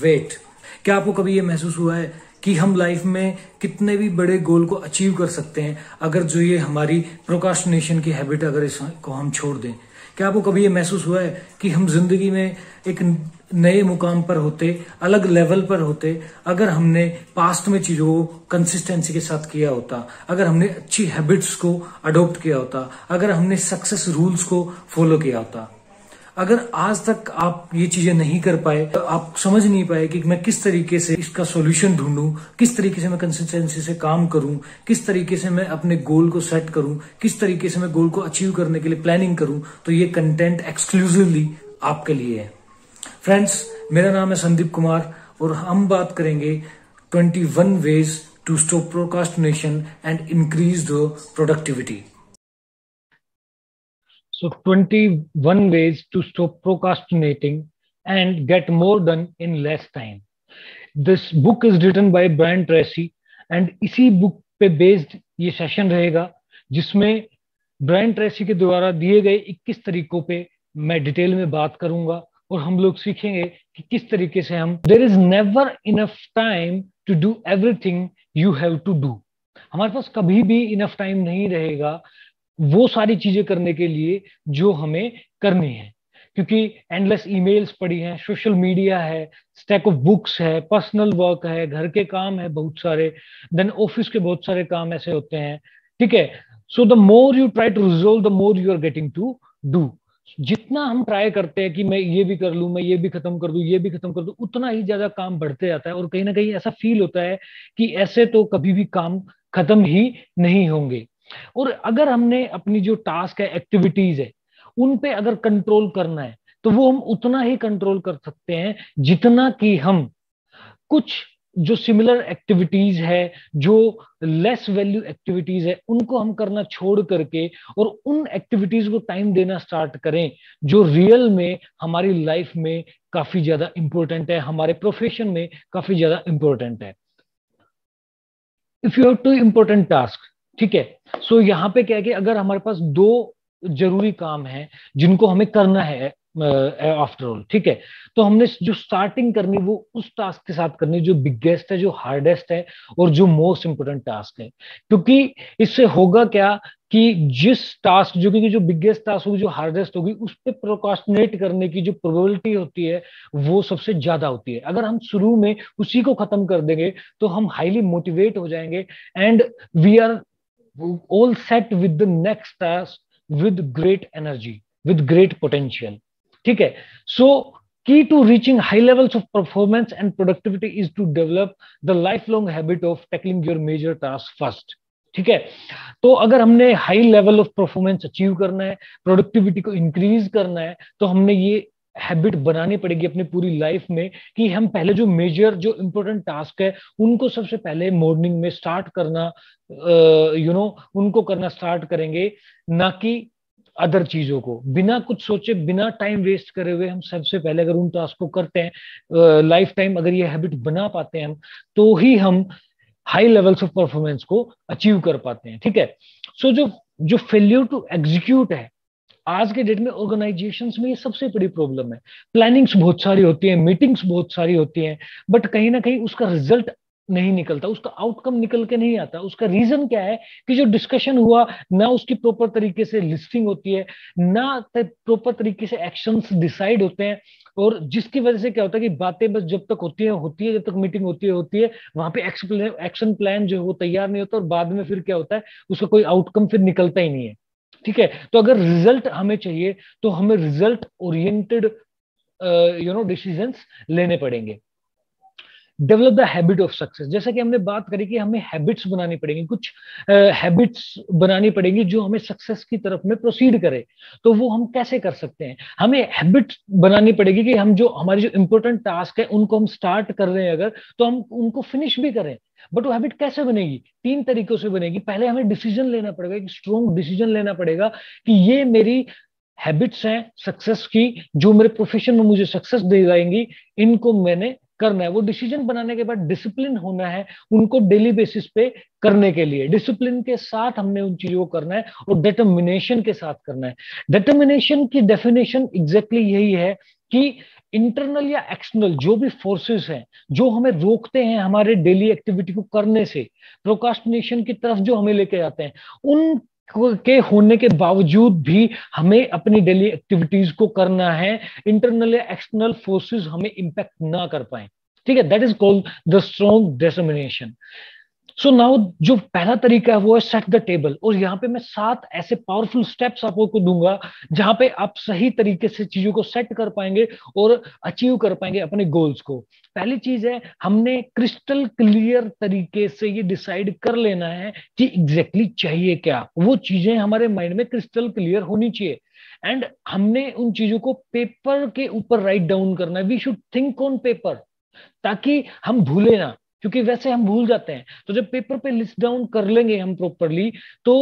Wait क्या आपको कभी ये महसूस हुआ है कि हम लाइफ में कितने भी बड़े गोल को अचीव कर सकते हैं अगर जो ये हमारी प्रोकाशनेशन की हैबिट अगर इसको हम छोड़ दें क्या आपको कभी ये महसूस हुआ है कि हम जिंदगी में एक नए मुकाम पर होते अलग लेवल पर होते अगर हमने पास्ट में चीजों को कंसिस्टेंसी के साथ किया होता अगर हमने अच्छी हैबिट्स को अडोप्ट किया होता अगर हमने सक्सेस रूल्स को फॉलो किया होता अगर आज तक आप ये चीजें नहीं कर पाए तो आप समझ नहीं पाए कि मैं किस तरीके से इसका सॉल्यूशन ढूंढूं किस तरीके से मैं कंसिस्टेंसी से काम करूं किस तरीके से मैं अपने गोल को सेट करूं किस तरीके से मैं गोल को अचीव करने के लिए प्लानिंग करूं तो ये कंटेंट एक्सक्लूसिवली आपके लिए है फ्रेंड्स मेरा नाम है संदीप कुमार और हम बात करेंगे twenty one ways to stop procrastination and increase the productivity So 21 ways to stop procrastinating and get more done in less time. This book is written by Brian Tracy and इसी book पे based ये session रहेगा जिसमें Brian Tracy के द्वारा दिए गए 21 तरीकों पे मैं डिटेल में बात करूंगा और हम लोग सीखेंगे कि किस तरीके से हम there is never enough time to do everything you have to do हमारे पास कभी भी इनफ टाइम नहीं रहेगा वो सारी चीजें करने के लिए जो हमें करनी है क्योंकि एंडलेस ईमेल्स पड़ी हैं सोशल मीडिया है स्टैक ऑफ बुक्स है पर्सनल वर्क है घर के काम है बहुत सारे देन ऑफिस के बहुत सारे काम ऐसे होते हैं ठीक है so the more you try to resolve the more you are getting to do जितना हम ट्राई करते हैं कि मैं ये भी कर लू मैं ये भी खत्म कर दू ये भी खत्म कर दू उतना ही ज्यादा काम बढ़ते जाता है और कहीं ना कहीं ऐसा फील होता है कि ऐसे तो कभी भी काम खत्म ही नहीं होंगे और अगर हमने अपनी जो टास्क है एक्टिविटीज है उन पे अगर कंट्रोल करना है तो वो हम उतना ही कंट्रोल कर सकते हैं जितना कि हम कुछ जो सिमिलर एक्टिविटीज है जो लेस वैल्यू एक्टिविटीज है उनको हम करना छोड़ करके और उन एक्टिविटीज को टाइम देना स्टार्ट करें जो रियल में हमारी लाइफ में काफी ज्यादा इंपॉर्टेंट है हमारे प्रोफेशन में काफी ज्यादा इंपॉर्टेंट है if you have two important task ठीक है सो so, यहाँ पे क्या है कि अगर हमारे पास दो जरूरी काम है जिनको हमें करना है आफ्टर ऑल ठीक है तो हमने जो स्टार्टिंग करनी वो उस टास्क के साथ करनी जो बिगेस्ट है जो हार्डेस्ट है और जो मोस्ट इंपोर्टेंट टास्क है क्योंकि इससे होगा क्या कि जिस टास्क जो क्योंकि जो बिगेस्ट टास्क होगी जो हार्डेस्ट होगी उस पर प्रोकाशनेट करने की जो प्रोबेबिलिटी होती है वो सबसे ज्यादा होती है अगर हम शुरू में उसी को खत्म कर देंगे तो हम हाईली मोटिवेट हो जाएंगे and we are all set with the next task with great energy with great potential ठीक है so key to reaching high levels of performance and productivity is to develop the lifelong habit of tackling your major tasks first ठीक है तो अगर हमने high level of performance achieve करना है productivity को इंक्रीज करना है तो हमने ये हैबिट बनानी पड़ेगी अपनी पूरी लाइफ में कि हम पहले जो मेजर जो इम्पोर्टेंट टास्क है उनको सबसे पहले मॉर्निंग में स्टार्ट करना यू नो उनको करना स्टार्ट करेंगे ना कि अदर चीजों को बिना कुछ सोचे बिना टाइम वेस्ट करे हुए हम सबसे पहले अगर उन टास्क को करते हैं लाइफ टाइम अगर ये हैबिट बना पाते हैं हम तो ही हम हाई लेवल्स ऑफ परफॉर्मेंस को अचीव कर पाते हैं ठीक है सो so, जो जो फेल्यूर टू एग्जीक्यूट है आज के डेट में ऑर्गेनाइजेशंस में ये सबसे बड़ी प्रॉब्लम है प्लानिंग्स बहुत सारी होती है मीटिंग्स बहुत सारी होती हैं बट कहीं ना कहीं उसका रिजल्ट नहीं निकलता उसका आउटकम निकल के नहीं आता उसका रीजन क्या है कि जो डिस्कशन हुआ ना उसकी प्रॉपर तरीके से लिस्टिंग होती है ना प्रॉपर तरीके से एक्शन डिसाइड होते हैं और जिसकी वजह से क्या होता है कि बातें बस जब तक होती है होती है जब तक मीटिंग होती है होती है वहां पे एक्शन प्लान जो है वो तैयार नहीं होता और बाद में फिर क्या होता है उसका कोई आउटकम फिर निकलता ही नहीं है ठीक है तो अगर रिजल्ट हमें चाहिए तो हमें result oriented you know decisions लेने पड़ेंगे develop the habit of success जैसा कि हमने बात करी कि हमें हैबिट्स बनानी पड़ेंगी कुछ हैबिट्स uh, बनानी पड़ेंगी जो हमें सक्सेस की तरफ में प्रोसीड करे तो वो हम कैसे कर सकते हैं हमें हैबिट बनानी पड़ेगी कि हम जो हमारी जो इंपॉर्टेंट टास्क है उनको हम स्टार्ट कर रहे हैं अगर तो हम उनको फिनिश भी करें बट वो हैबिट कैसे बनेगी तीन तरीकों से बनेगी पहले हमें डिसीजन लेना पड़ेगा एक स्ट्रॉन्ग डिसीजन लेना पड़ेगा कि ये मेरी हैबिट्स हैं सक्सेस की जो मेरे प्रोफेशन में मुझे सक्सेस दे जाएंगी इनको मैंने करना है वो डिसीजन बनाने के बाद डिसिप्लिन होना है उनको डेली बेसिस पे करने के लिए डिसिप्लिन के साथ हमने उन चीजों को करना है और डिटर्मिनेशन के साथ करना है डिटर्मिनेशन की डेफिनेशन एग्जैक्टली exactly यही है कि इंटरनल या एक्सटर्नल जो भी फोर्सेस हैं जो हमें रोकते हैं हमारे डेली एक्टिविटी को करने से प्रोकास्टिनेशन की तरफ जो हमें लेके जाते हैं उन के होने के बावजूद भी हमें अपनी डेली एक्टिविटीज को करना है इंटरनल या एक्सटर्नल फोर्सेस हमें इंपैक्ट ना कर पाए ठीक है that is called the strong determination so now जो पहला तरीका है वो है सेट द टेबल और यहाँ पे मैं सात ऐसे पावरफुल स्टेप्स आपको दूंगा जहां पे आप सही तरीके से चीजों को सेट कर पाएंगे और अचीव कर पाएंगे अपने गोल्स को पहली चीज है हमने क्रिस्टल क्लियर तरीके से ये डिसाइड कर लेना है कि एग्जैक्टली exactly चाहिए क्या वो चीजें हमारे माइंड में क्रिस्टल क्लियर होनी चाहिए एंड हमने उन चीजों को पेपर के ऊपर राइट डाउन करना है we should think on paper ताकि हम भूले ना क्योंकि वैसे हम भूल जाते हैं तो जब पेपर पे लिस्ट डाउन कर लेंगे हम प्रॉपरली तो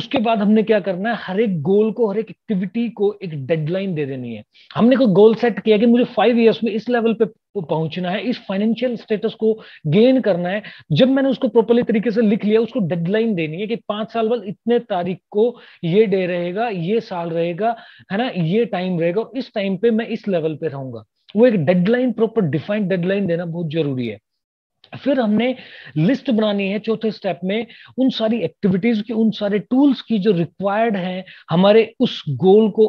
उसके बाद हमने क्या करना है हर एक गोल को हर एक एक्टिविटी को एक डेडलाइन दे देनी है हमने कोई गोल सेट किया कि मुझे फाइव ईयर्स में इस लेवल पे पहुंचना है इस फाइनेंशियल स्टेटस को गेन करना है जब मैंने उसको प्रॉपरली तरीके से लिख लिया उसको डेडलाइन देनी है कि पांच साल बाद इतने तारीख को ये डे रहेगा ये साल रहेगा है ना ये टाइम रहेगा और इस टाइम पे मैं इस लेवल पे रहूंगा वो एक डेडलाइन प्रॉपर डिफाइंड डेडलाइन देना बहुत जरूरी है फिर हमने लिस्ट बनानी है चौथे स्टेप में उन सारी एक्टिविटीज की उन सारे टूल्स की जो रिक्वायर्ड है हमारे उस गोल को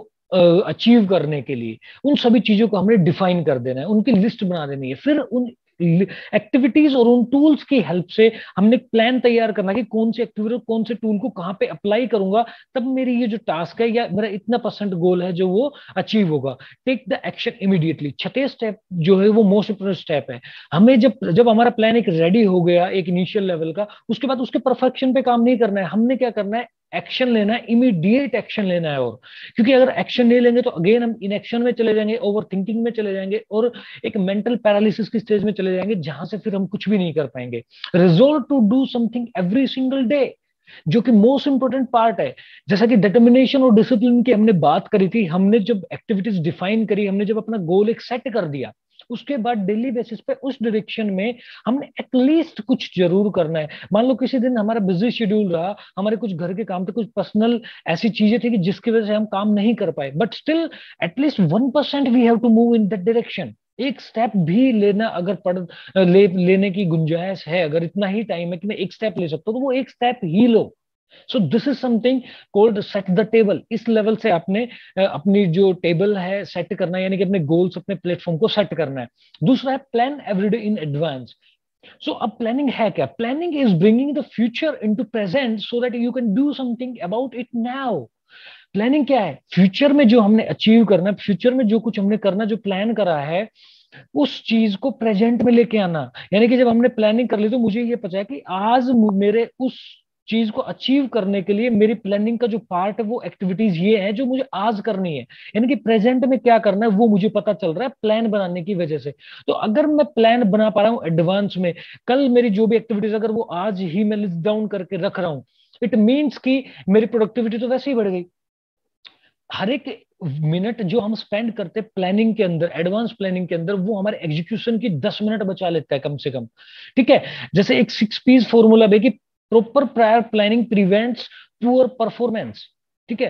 अचीव करने के लिए उन सभी चीजों को हमने डिफाइन कर देना है उनकी लिस्ट बना देनी है फिर उन एक्टिविटीज और उन टूल्स की हेल्प से हमने प्लान तैयार करना कि कौन से एक्टिविटी कौन से टूल को कहाँ पे अप्लाई करूंगा तब मेरी ये जो टास्क है या मेरा इतना परसेंट गोल है जो वो अचीव होगा टेक द एक्शन इमीडिएटली छठे स्टेप जो है वो मोस्ट इंपोर्टेंट स्टेप है हमें जब जब हमारा प्लान एक रेडी हो गया एक इनिशियल लेवल का उसके बाद उसके परफेक्शन पे काम नहीं करना है हमने क्या करना है एक्शन लेना है इमीडिएट एक्शन लेना है और क्योंकि अगर एक्शन नहीं लेंगे तो अगेन हम इन एक्शन में चले जाएंगे ओवर थिंकिंग में चले जाएंगे और एक मेंटल पैरालिसिस की स्टेज में चले जाएंगे जहां से फिर हम कुछ भी नहीं कर पाएंगे resolve to do something every single day जो कि मोस्ट इंपोर्टेंट पार्ट है जैसा कि डिटर्मिनेशन और डिसिप्लिन की हमने बात करी थी हमने जब एक्टिविटीज डिफाइन करी हमने जब अपना गोल एक सेट कर दिया उसके बाद डेली बेसिस पे उस डायरेक्शन में हमने एटलीस्ट कुछ जरूर करना है मान लो किसी दिन हमारा बिजी शेड्यूल रहा हमारे कुछ घर के काम थे कुछ पर्सनल ऐसी चीजें थी कि जिसकी वजह से हम काम नहीं कर पाए but still at least one percent we have to move in that direction एक स्टेप भी लेना अगर पड़ ले, लेने की गुंजाइश है अगर इतना ही टाइम है कि मैं एक स्टेप ले सकता हूँ तो वो एक स्टेप ही लो so this is something called set the table इस लेवल से आपने अपनी जो टेबल है सेट करना है यानी कि अपने गोल्स अपने प्लेटफॉर्म को सेट करना है दूसरा है plan everyday in advance so अब प्लानिंग है क्या planning is bringing the future into present so that you can do something about it now planning क्या है फ्यूचर में जो हमने अचीव करना है फ्यूचर में जो कुछ हमने करना जो प्लान करा है उस चीज को प्रेजेंट में लेके आना यानी कि जब हमने प्लानिंग कर ली तो मुझे ये पता है कि आज मेरे उस चीज को अचीव करने के लिए मेरी प्लानिंग का जो पार्ट है वो एक्टिविटीज ये है जो मुझे आज करनी है यानी कि प्रेजेंट में क्या करना है वो मुझे पता चल रहा है प्लान बनाने की वजह से तो अगर मैं प्लान बना पा रहा हूँ एडवांस में कल मेरी जो भी एक्टिविटीज अगर वो आज ही मैं लिस्ट डाउन करके रख रहा हूँ इट मीन्स की मेरी प्रोडक्टिविटी तो वैसे ही बढ़ गई हर एक मिनट जो हम स्पेंड करते हैं प्लानिंग के अंदर एडवांस प्लानिंग के अंदर वो हमारे एग्जीक्यूशन की दस मिनट बचा लेता है कम से कम ठीक है जैसे एक सिक्स पीस फॉर्मूला भी कि proper prior planning prevents poor performance ठीक है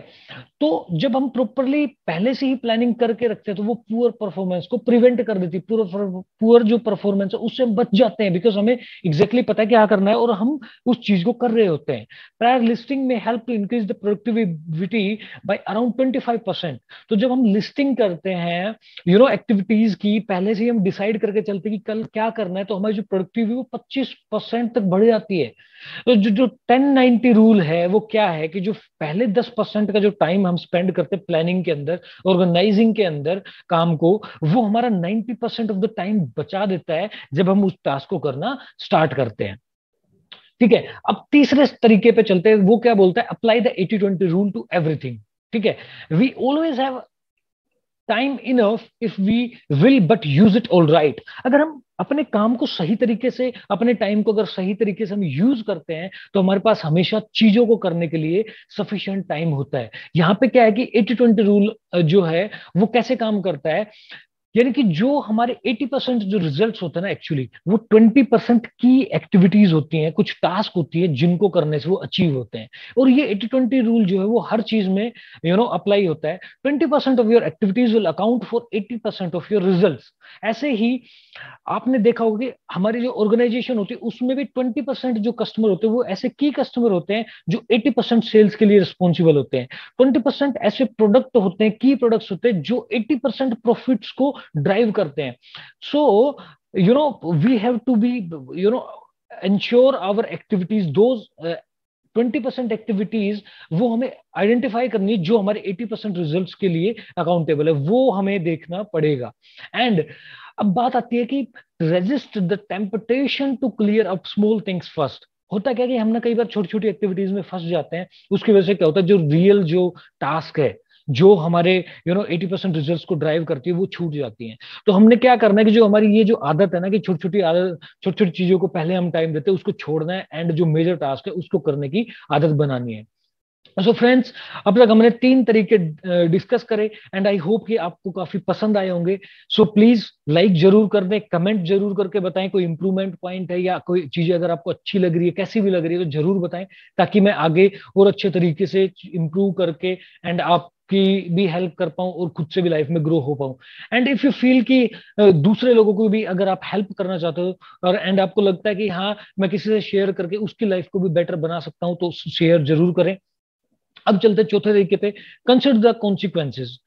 तो जब हम प्रॉपरली पहले से ही प्लानिंग करके रखते हैं तो वो पुअर परफॉर्मेंस को प्रिवेंट कर देती है पुअर जो परफॉर्मेंस है उससे हम बच जाते हैं बिकॉज हमें एग्जैक्टली exactly पता है क्या करना है और हम उस चीज को कर रहे होते हैं प्रायर लिस्टिंग में help to increase the productivity by around twenty five percent तो जब हम लिस्टिंग करते हैं यू नो एक्टिविटीज की पहले से ही हम डिसाइड करके चलते कि कल क्या करना है तो हमारी जो प्रोडक्टिविटी वो पच्चीस परसेंट तक बढ़ जाती है तो जो जो टेन नाइनटी रूल है वो क्या है कि जो पहले दस परसेंट का जो टाइम हम स्पेंड करते हैं प्लानिंग के अंदर ऑर्गेनाइजिंग के अंदर काम को वो हमारा ninety percent of the time बचा देता है जब हम उस टास्क को करना स्टार्ट करते हैं ठीक है अब तीसरे तरीके पे चलते हैं वो क्या बोलता है apply the eighty twenty rule to everything ठीक है we always have time enough if we will but use it all right अगर हम अपने काम को सही तरीके से अपने टाइम को अगर सही तरीके से हम यूज करते हैं तो हमारे पास हमेशा चीजों को करने के लिए सफिशियंट टाइम होता है यहाँ पे क्या है कि एटी ट्वेंटी रूल जो है वो कैसे काम करता है यानी कि जो हमारे 80 परसेंट जो रिजल्ट्स होते हैं ना एक्चुअली वो 20 परसेंट की एक्टिविटीज होती हैं कुछ टास्क होती है जिनको करने से वो अचीव होते हैं और ये एटी ट्वेंटी रूल जो है वो हर चीज में यू नो अप्लाई होता है twenty percent of your activities will account for 80 percent of your result ऐसे ही आपने देखा होगा कि हमारी जो ऑर्गेनाइजेशन होती है उसमें भी ट्वेंटी परसेंट जो कस्टमर होते हैं वो ऐसे की कस्टमर होते हैं जो एटी परसेंट सेल्स के लिए रिस्पॉन्सिबल होते हैं ट्वेंटी परसेंट ऐसे प्रोडक्ट होते हैं की प्रोडक्ट्स होते हैं जो एट्टी परसेंट प्रॉफिट्स को ड्राइव करते हैं so you know we have to be you know ensure our activities दो ट्वेंटी परसेंट एक्टिविटीज वो हमें आइडेंटिफाई करनी जो हमारे एटी परसेंट रिजल्ट के लिए अकाउंटेबल है वो हमें देखना पड़ेगा एंड अब बात आती है कि resist the temptation to clear up small things first होता क्या कि हमने कई बार छोटी छोटी एक्टिविटीज में फंस जाते हैं उसकी वजह से क्या होता है जो रियल जो टास्क है जो हमारे you know eighty percent result को ड्राइव करती है वो छूट जाती है तो हमने क्या करना है कि जो हमारी ये जो आदत है ना कि छोटी छोटी आदत छोटी छोटी चीजों को पहले हम टाइम देते हैं उसको छोड़ना है एंड जो मेजर टास्क है उसको करने की आदत बनानी है सो so फ्रेंड्स अब तक हमने तीन तरीके डिस्कस करे एंड आई होप कि आपको काफी पसंद आए होंगे सो प्लीज लाइक जरूर कर दें कमेंट जरूर करके बताएं कोई इंप्रूवमेंट पॉइंट है या कोई चीज अगर आपको अच्छी लग रही है कैसी भी लग रही है तो जरूर बताएं ताकि मैं आगे और अच्छे तरीके से इंप्रूव करके एंड आप की भी हेल्प कर पाऊं और खुद से भी लाइफ में ग्रो हो पाऊं एंड इफ यू फील कि दूसरे लोगों को भी अगर आप हेल्प करना चाहते हो और एंड आपको लगता है कि हाँ मैं किसी से शेयर करके उसकी लाइफ को भी बेटर बना सकता हूं तो शेयर जरूर करें अब चलते चौथे तरीके पे consider the consequences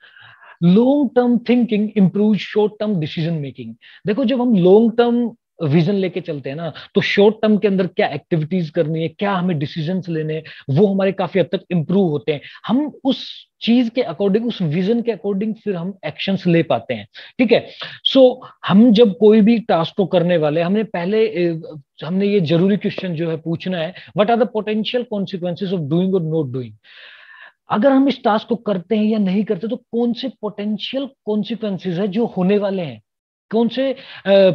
long term thinking improve short term decision making देखो जब हम लॉन्ग टर्म विजन लेके चलते हैं ना तो शॉर्ट टर्म के अंदर क्या एक्टिविटीज करनी है क्या हमें डिसीजन लेने हैं वो हमारे काफी हद तक इम्प्रूव होते हैं हम उस चीज के अकॉर्डिंग उस विजन के अकॉर्डिंग फिर हम एक्शन ले पाते हैं ठीक है सो so, हम जब कोई भी टास्क को करने वाले हमने पहले हमने ये जरूरी क्वेश्चन जो है पूछना है what are the potential consequences of doing और नॉट डूइंग अगर हम इस टास्क को करते हैं या नहीं करते तो कौन से पोटेंशियल कॉन्सिक्वेंसिस है जो होने वाले हैं कौन से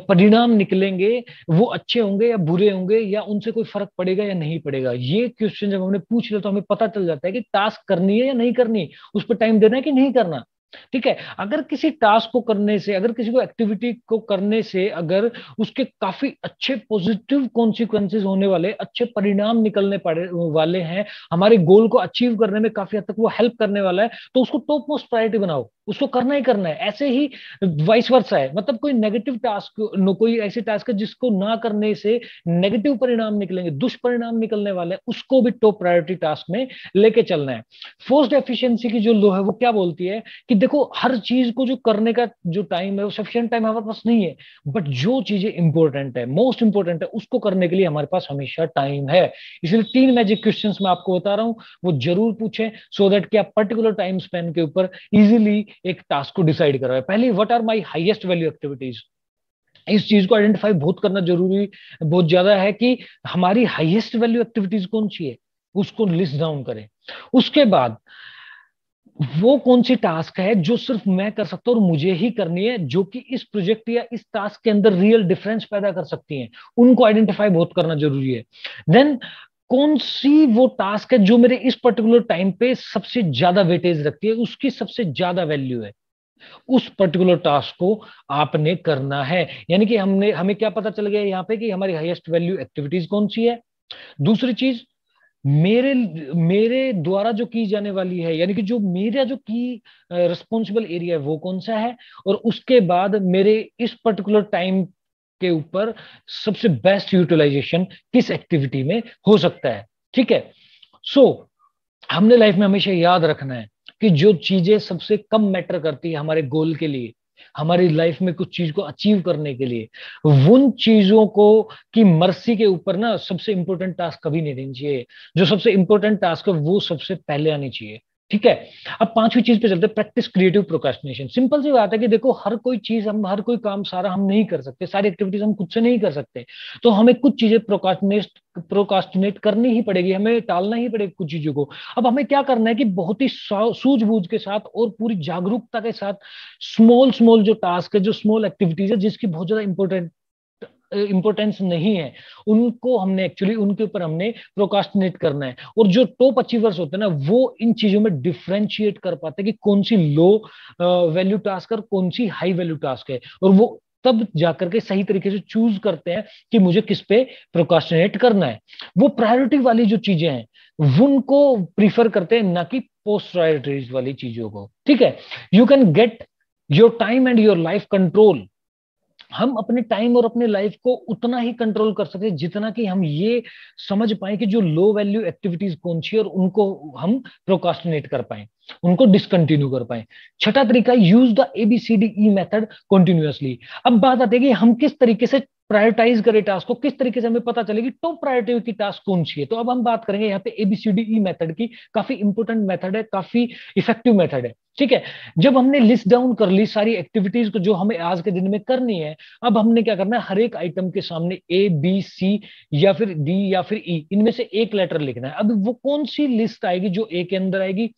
परिणाम निकलेंगे वो अच्छे होंगे या बुरे होंगे या उनसे कोई फर्क पड़ेगा या नहीं पड़ेगा ये क्वेश्चन जब हमने पूछ लिया तो हमें पता चल जाता है कि टास्क करनी है या नहीं करनी उस पर टाइम देना है कि नहीं करना ठीक है अगर किसी टास्क को करने से अगर किसी को एक्टिविटी को करने से अगर उसके काफी अच्छे पॉजिटिव कॉन्सिक्वेंसेस होने वाले अच्छे परिणाम निकलने पड़े वाले हैं हमारे गोल को अचीव करने में काफी हद तक वो हेल्प करने वाला है तो उसको टॉप मोस्ट प्रायोरिटी बनाओ उसको करना ही करना है ऐसे ही वाइस वर्सा है मतलब कोई नेगेटिव टास्क कोई ऐसे टास्क है जिसको ना करने से नेगेटिव परिणाम निकलेंगे दुष्परिणाम निकलने वाले उसको भी टॉप प्रायोरिटी टास्क में लेके चलना है फोर्स्ड एफिशिएंसी की जो लो है वो क्या बोलती है कि देखो हर चीज को जो करने का जो टाइम है वो सफिशियंट टाइम हमारे पास नहीं है बट जो चीजें इंपॉर्टेंट है मोस्ट इंपॉर्टेंट है उसको करने के लिए हमारे पास हमेशा टाइम है इसलिए तीन मैजिक क्वेश्चन मैं आपको बता रहा हूँ वो जरूर पूछे सो देट दैट कि आप पर्टिकुलर टाइम स्पेन के ऊपर इजिली एक टास्क को डिसाइड करवाए पहले what are my highest value activities इस चीज को आइडेंटिफाई बहुत करना जरूरी बहुत ज्यादा है कि हमारी हाईएस्ट वैल्यू एक्टिविटीज कौन सी है उसको लिस्ट डाउन करें उसके बाद वो कौन सी टास्क है जो सिर्फ मैं कर सकता हूं और मुझे ही करनी है जो कि इस प्रोजेक्ट या इस टास्क के अंदर रियल डिफरेंस पैदा कर सकती हैं उनको आइडेंटिफाई बहुत करना जरूरी है देन कौन सी वो टास्क है जो मेरे इस पर्टिकुलर टाइम पे सबसे ज्यादा वेटेज रखती है उसकी सबसे ज्यादा वैल्यू है उस पर्टिकुलर टास्क को आपने करना है यानी कि हमने हमें क्या पता चल गया यहाँ पे कि हमारी हाईएस्ट वैल्यू एक्टिविटीज कौन सी है दूसरी चीज मेरे मेरे द्वारा जो की जाने वाली है यानी कि जो मेरा जो की रिस्पॉन्सिबल एरिया है वो कौन सा है और उसके बाद मेरे इस पर्टिकुलर टाइम के ऊपर सबसे बेस्ट यूटिलाइजेशन किस एक्टिविटी में हो सकता है ठीक है सो so, हमने लाइफ में हमेशा याद रखना है कि जो चीजें सबसे कम मैटर करती है हमारे गोल के लिए हमारी लाइफ में कुछ चीज को अचीव करने के लिए उन चीजों को की मर्सी के ऊपर ना सबसे इंपोर्टेंट टास्क कभी नहीं देनी चाहिए जो सबसे इंपोर्टेंट टास्क है वो सबसे पहले आनी चाहिए ठीक है अब पांचवी चीज पे चलते हैं प्रैक्टिस क्रिएटिव प्रोकास्टिनेशन सिंपल सी बात है कि देखो हर कोई चीज हम हर कोई काम सारा हम नहीं कर सकते सारी एक्टिविटीज हम खुद से नहीं कर सकते तो हमें कुछ चीजें प्रोकास्टिनेट प्रोकास्टिनेट करनी ही पड़ेगी हमें टालना ही पड़ेगा कुछ चीजों को अब हमें क्या करना है कि बहुत ही सूझबूझ के साथ और पूरी जागरूकता के साथ स्मॉल स्मॉल जो टास्क है जो स्मॉल एक्टिविटीज है जिसकी बहुत ज्यादा इंपॉर्टेंट इंपोर्टेंस नहीं है उनको हमने एक्चुअली उनके ऊपर हमने प्रोकास्टिनेट करना है और जो टॉप अचीवर्स होते हैं ना वो इन चीजों में डिफ्रेंशिएट कर पाते हैं कि कौन सी लो वैल्यू टास्क और कौन सी हाई वैल्यू टास्क है और वो तब जाकर के सही तरीके से चूज करते हैं कि मुझे किस पे प्रोकास्टिनेट करना है वो प्रायोरिटी वाली जो चीजें हैं उनको प्रीफर करते हैं ना कि पोस्ट प्रायोरिटीज वाली चीजों को ठीक है you can get your time and your life control हम अपने टाइम और अपने लाइफ को उतना ही कंट्रोल कर सकते जितना कि हम ये समझ पाए कि जो लो वैल्यू एक्टिविटीज कौन सी और उनको हम प्रोकास्टिनेट कर पाए उनको डिसकंटिन्यू कर पाए छठा तरीका use the ABCD E method continuously अब बात आती है कि हम किस तरीके से प्रायोरिटाइज करें टास्क को किस तरीके से हमें पता चलेगी टॉप प्रायोरिटी की टास्क कौन सी है तो अब हम बात करेंगे यहाँ पे एबीसीडी मेथड e की काफी इंपोर्टेंट मेथड है काफी इफेक्टिव मेथड है ठीक है जब हमने लिस्ट डाउन कर ली सारी एक्टिविटीज को जो हमें आज के दिन में करनी है अब हमने क्या करना है हर एक आइटम के सामने ए बी सी या फिर डी या फिर ई e, इनमें से एक लेटर लिखना है अब वो कौन सी लिस्ट आएगी जो ए के अंदर आएगी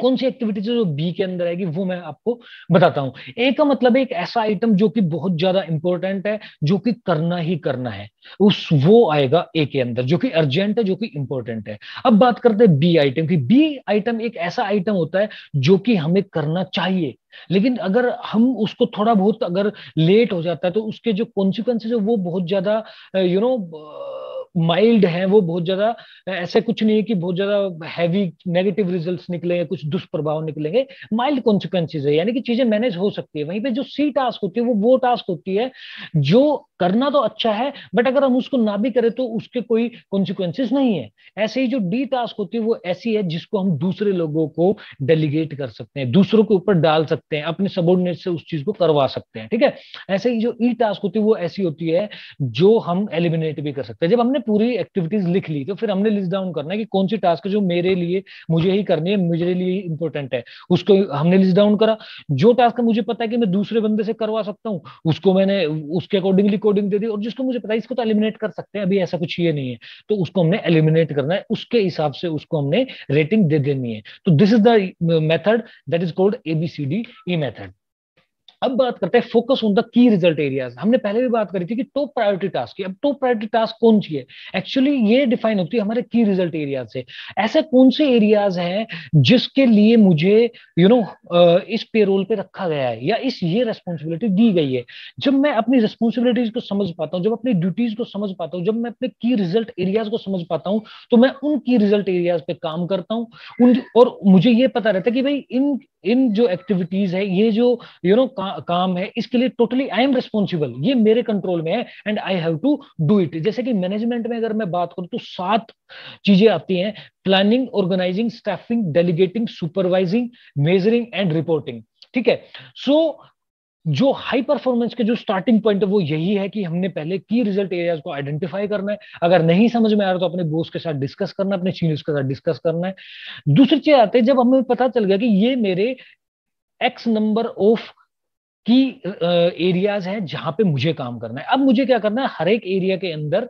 कौन सी एक्टिविटीज जो बी के अंदर आएगी वो मैं आपको बताता हूँ ए का मतलब एक ऐसा आइटम जो कि बहुत ज्यादा इंपॉर्टेंट है जो कि करना ही करना है उस वो आएगा ए के अंदर जो कि अर्जेंट है जो कि इंपॉर्टेंट है अब बात करते हैं बी आइटम की बी आइटम एक ऐसा आइटम होता है जो कि हमें करना चाहिए लेकिन अगर हम उसको थोड़ा बहुत अगर लेट हो जाता है तो उसके जो कॉन्सिक्वेंसेज है वो बहुत ज्यादा you uh, know uh, mild है वो बहुत ज्यादा ऐसा कुछ नहीं है कि बहुत ज्यादा हैवी नेगेटिव रिजल्ट्स निकले या कुछ दुष्प्रभाव निकलेंगे माइल्ड कॉन्सिक्वेंसिस है यानी कि चीजें मैनेज हो सकती है वहीं पे जो सी टास्क होती है वो वो टास्क होती है जो करना तो अच्छा है बट अगर हम उसको ना भी करें तो उसके कोई कॉन्सिक्वेंसिस नहीं है ऐसे ही जो डी टास्क होती है वो ऐसी है जिसको हम दूसरे लोगों को डेलीगेट कर सकते हैं दूसरों के ऊपर डाल सकते हैं अपने सबोर्डिनेट से उस चीज को करवा सकते हैं ठीक है ऐसे ही जो ई e टास्क होती है वो ऐसी होती है जो हम एलिमिनेट भी कर सकते हैं जब हमने पूरी एक्टिविटीज लिख ली तो फिर हमने लिस्ट डाउन करना है कि कौन सी टास्क जो मेरे लिए मुझे ही करनी है मेरे लिए इंपॉर्टेंट है उसको हमने लिस्ट डाउन करा जो टास्क मुझे पता है कि मैं दूसरे बंदे से करवा सकता हूँ उसको मैंने उसके अकॉर्डिंगली कोडिंग दे दी और जिसको मुझे पता है इसको तो एलिमिनेट कर सकते हैं अभी ऐसा कुछ ये नहीं है तो उसको हमने एलिमिनेट करना है उसके हिसाब से उसको हमने रेटिंग दे देनी है तो this is the method that is called ABCD E method अब बात करते हैं focus on the key result areas हमने पहले भी बात करी थी कि टॉप प्रायोरिटी टास्क की अब टॉप प्रायोरिटी टास्क कौन सी है एक्चुअली ये डिफाइन होती है हमारे की रिजल्ट एरियाज से ऐसे कौन से एरियाज हैं जिसके लिए मुझे यू you नो know, इस पेरोल पे रखा गया है या इस ये रेस्पॉन्सिबिलिटी दी गई है जब मैं अपनी रेस्पॉन्सिबिलिटीज को समझ पाता हूँ जब अपनी ड्यूटीज को समझ पाता हूँ जब मैं अपने की रिजल्ट एरियाज को समझ पाता हूँ तो मैं उन की रिजल्ट एरियाज पे काम करता हूँ और मुझे ये पता रहता है कि भाई इन इन जो एक्टिविटीज है ये जो यू you नो know, काम है इसके लिए टोटली आई एम रिस्पॉन्सिबल ये मेरे कंट्रोल में है and I have to do it जैसे कि मैनेजमेंट में अगर मैं बात करूं तो सात चीजें आती हैं planning organising staffing delegating supervising measuring and reporting ठीक है सो so, जो हाई परफॉर्मेंस के जो स्टार्टिंग पॉइंट है वो यही है कि हमने पहले की रिजल्ट एरियाज को आइडेंटिफाई करना है अगर नहीं समझ में आ रहा तो अपने बोस के साथ डिस्कस करना अपने सीनियर्स के साथ डिस्कस करना है दूसरी चीज आते हैं जब हमें पता चल गया कि ये मेरे X number of key areas हैं जहां पे मुझे काम करना है अब मुझे क्या करना है हर एक एरिया के अंदर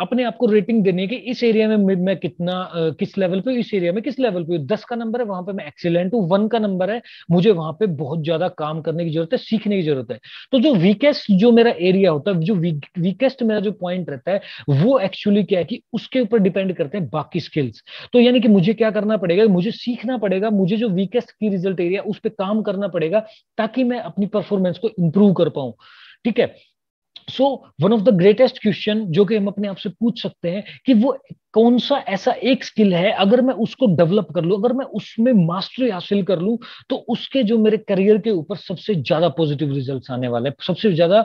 अपने आप को रेटिंग देने के इस एरिया में मैं कितना किस लेवल पे इस एरिया में किस लेवल पे दस का नंबर है वहां पे मैं एक्सीलेंट हूँ वन का नंबर है मुझे वहां पे बहुत ज्यादा काम करने की जरूरत है सीखने की जरूरत है तो जो वीकेस्ट जो मेरा एरिया होता है जो वीकेस्ट मेरा जो पॉइंट रहता है वो एक्चुअली क्या है कि उसके ऊपर डिपेंड करते हैं बाकी स्किल्स तो यानी कि मुझे क्या करना पड़ेगा मुझे सीखना पड़ेगा मुझे जो वीकेस्ट की रिजल्ट एरिया उस पर काम करना पड़ेगा ताकि मैं अपनी परफॉर्मेंस को इंप्रूव कर पाऊं ठीक है so one of the greatest question जो कि हम अपने आप से पूछ सकते हैं कि वो कौन सा ऐसा एक स्किल है अगर मैं उसको डेवलप कर लू अगर मैं उसमें मास्टरी हासिल कर लू तो उसके जो मेरे करियर के ऊपर सबसे ज्यादा पॉजिटिव रिजल्ट आने वाले हैं सबसे ज्यादा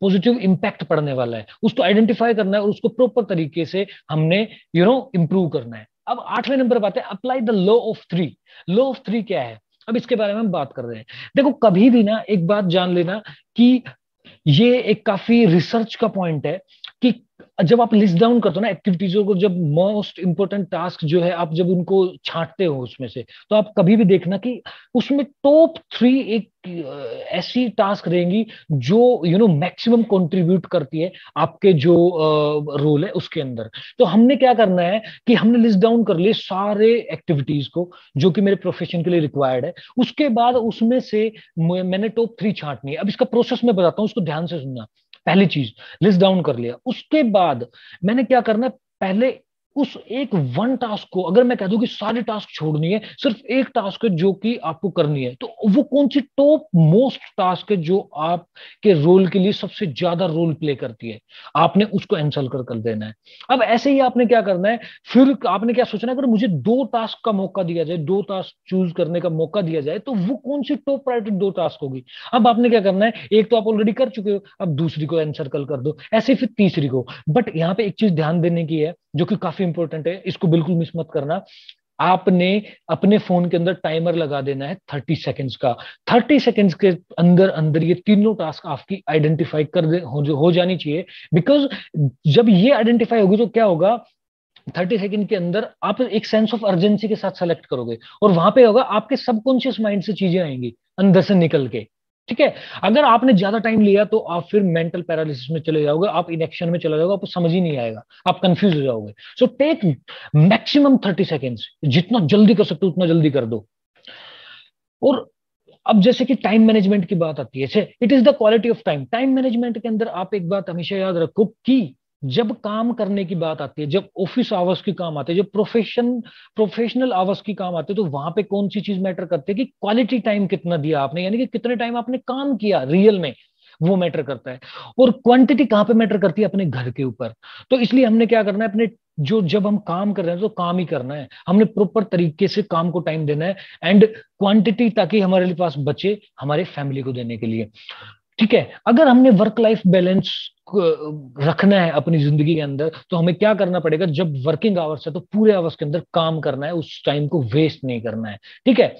पॉजिटिव इंपैक्ट पड़ने वाला है उसको आइडेंटिफाई करना है और उसको प्रॉपर तरीके से हमने यू नो इंप्रूव करना है अब आठवें नंबर पर आते हैं apply the law of three law of three क्या है अब इसके बारे में हम बात कर रहे हैं देखो कभी भी ना एक बात जान लेना कि ये एक काफी रिसर्च का पॉइंट है कि जब आप लिस्ट डाउन करते हो ना एक्टिविटीजों को जब मोस्ट इंपोर्टेंट टास्क जो है आप जब उनको छांटते हो उसमें से तो आप कभी भी देखना कि उसमें टॉप थ्री एक ऐसी टास्क रहेंगी जो यू नो मैक्सिमम कंट्रीब्यूट करती है आपके जो रोल है उसके अंदर तो हमने क्या करना है कि हमने लिस्ट डाउन कर लिए सारे एक्टिविटीज को जो कि मेरे प्रोफेशन के लिए रिक्वायर्ड है उसके बाद उसमें से मैंने टॉप थ्री छांटनी है अब इसका प्रोसेस मैं बताता हूँ उसको ध्यान से सुनना पहली चीज लिस्ट डाउन कर लिया उसके बाद मैंने क्या करना है पहले उस एक वन टास्क को अगर मैं कह दूं कि सारे टास्क छोड़नी है सिर्फ एक टास्क है जो कि आपको करनी है तो वो कौन सी टॉप मोस्ट टास्क है जो आपके रोल के लिए सबसे ज्यादा रोल प्ले करती है आपने उसको एंसल कर कर देना है अब ऐसे ही आपने क्या करना है फिर आपने क्या सोचना है अगर मुझे दो टास्क का मौका दिया जाए दो टास्क चूज करने का मौका दिया जाए तो वो कौन सी टॉप प्रायोरिटी दो टास्क होगी अब आपने क्या करना है एक तो आप ऑलरेडी कर चुके हो अब दूसरी को एंसर कर दो ऐसे फिर तीसरी को बट यहाँ पे एक चीज ध्यान देने की है जो कि काफी इंपॉर्टेंट है इसको बिल्कुल मिस मत करना आपने अपने फोन के अंदर टाइमर लगा देना है थर्टी सेकेंड्स का थर्टी सेकेंड्स के अंदर अंदर ये तीनों टास्क आपकी आइडेंटिफाई कर दे हो, हो जानी चाहिए बिकॉज जब ये आइडेंटिफाई होगी तो क्या होगा थर्टी सेकेंड के अंदर आप एक सेंस ऑफ अर्जेंसी के साथ सेलेक्ट करोगे और वहां पे होगा आपके सबकॉन्शियस माइंड से चीजें आएंगी अंदर से निकल के ठीक है अगर आपने ज्यादा टाइम लिया तो आप फिर मेंटल पैरालिसिस में चले जाओगे आप इनेक्शन में चले जाओगे आपको समझ ही नहीं आएगा आप कंफ्यूज हो जाओगे so take maximum thirty seconds जितना जल्दी कर सकते हो उतना जल्दी कर दो और अब जैसे कि टाइम मैनेजमेंट की बात आती है it is the quality of time time management के अंदर आप एक बात हमेशा याद रखो कि जब काम करने की बात आती है जब ऑफिस आवर्स की काम आते हैं जब प्रोफेशन प्रोफेशनल आवर्स की काम आते हैं तो वहां पे कौन सी चीज मैटर करती है कि क्वालिटी टाइम कितना दिया आपने यानी कि कितने टाइम आपने काम किया रियल में वो मैटर करता है और क्वांटिटी कहां पे मैटर करती है अपने घर के ऊपर तो इसलिए हमने क्या करना है अपने जो जब हम काम कर रहे हैं तो काम ही करना है हमने प्रॉपर तरीके से काम को टाइम देना है एंड क्वांटिटी ताकि हमारे पास बचे हमारे फैमिली को देने के लिए ठीक है अगर हमने वर्क लाइफ बैलेंस रखना है अपनी जिंदगी के अंदर तो हमें क्या करना पड़ेगा जब वर्किंग आवर्स है तो पूरे आवर्स के अंदर काम करना है उस टाइम को वेस्ट नहीं करना है ठीक है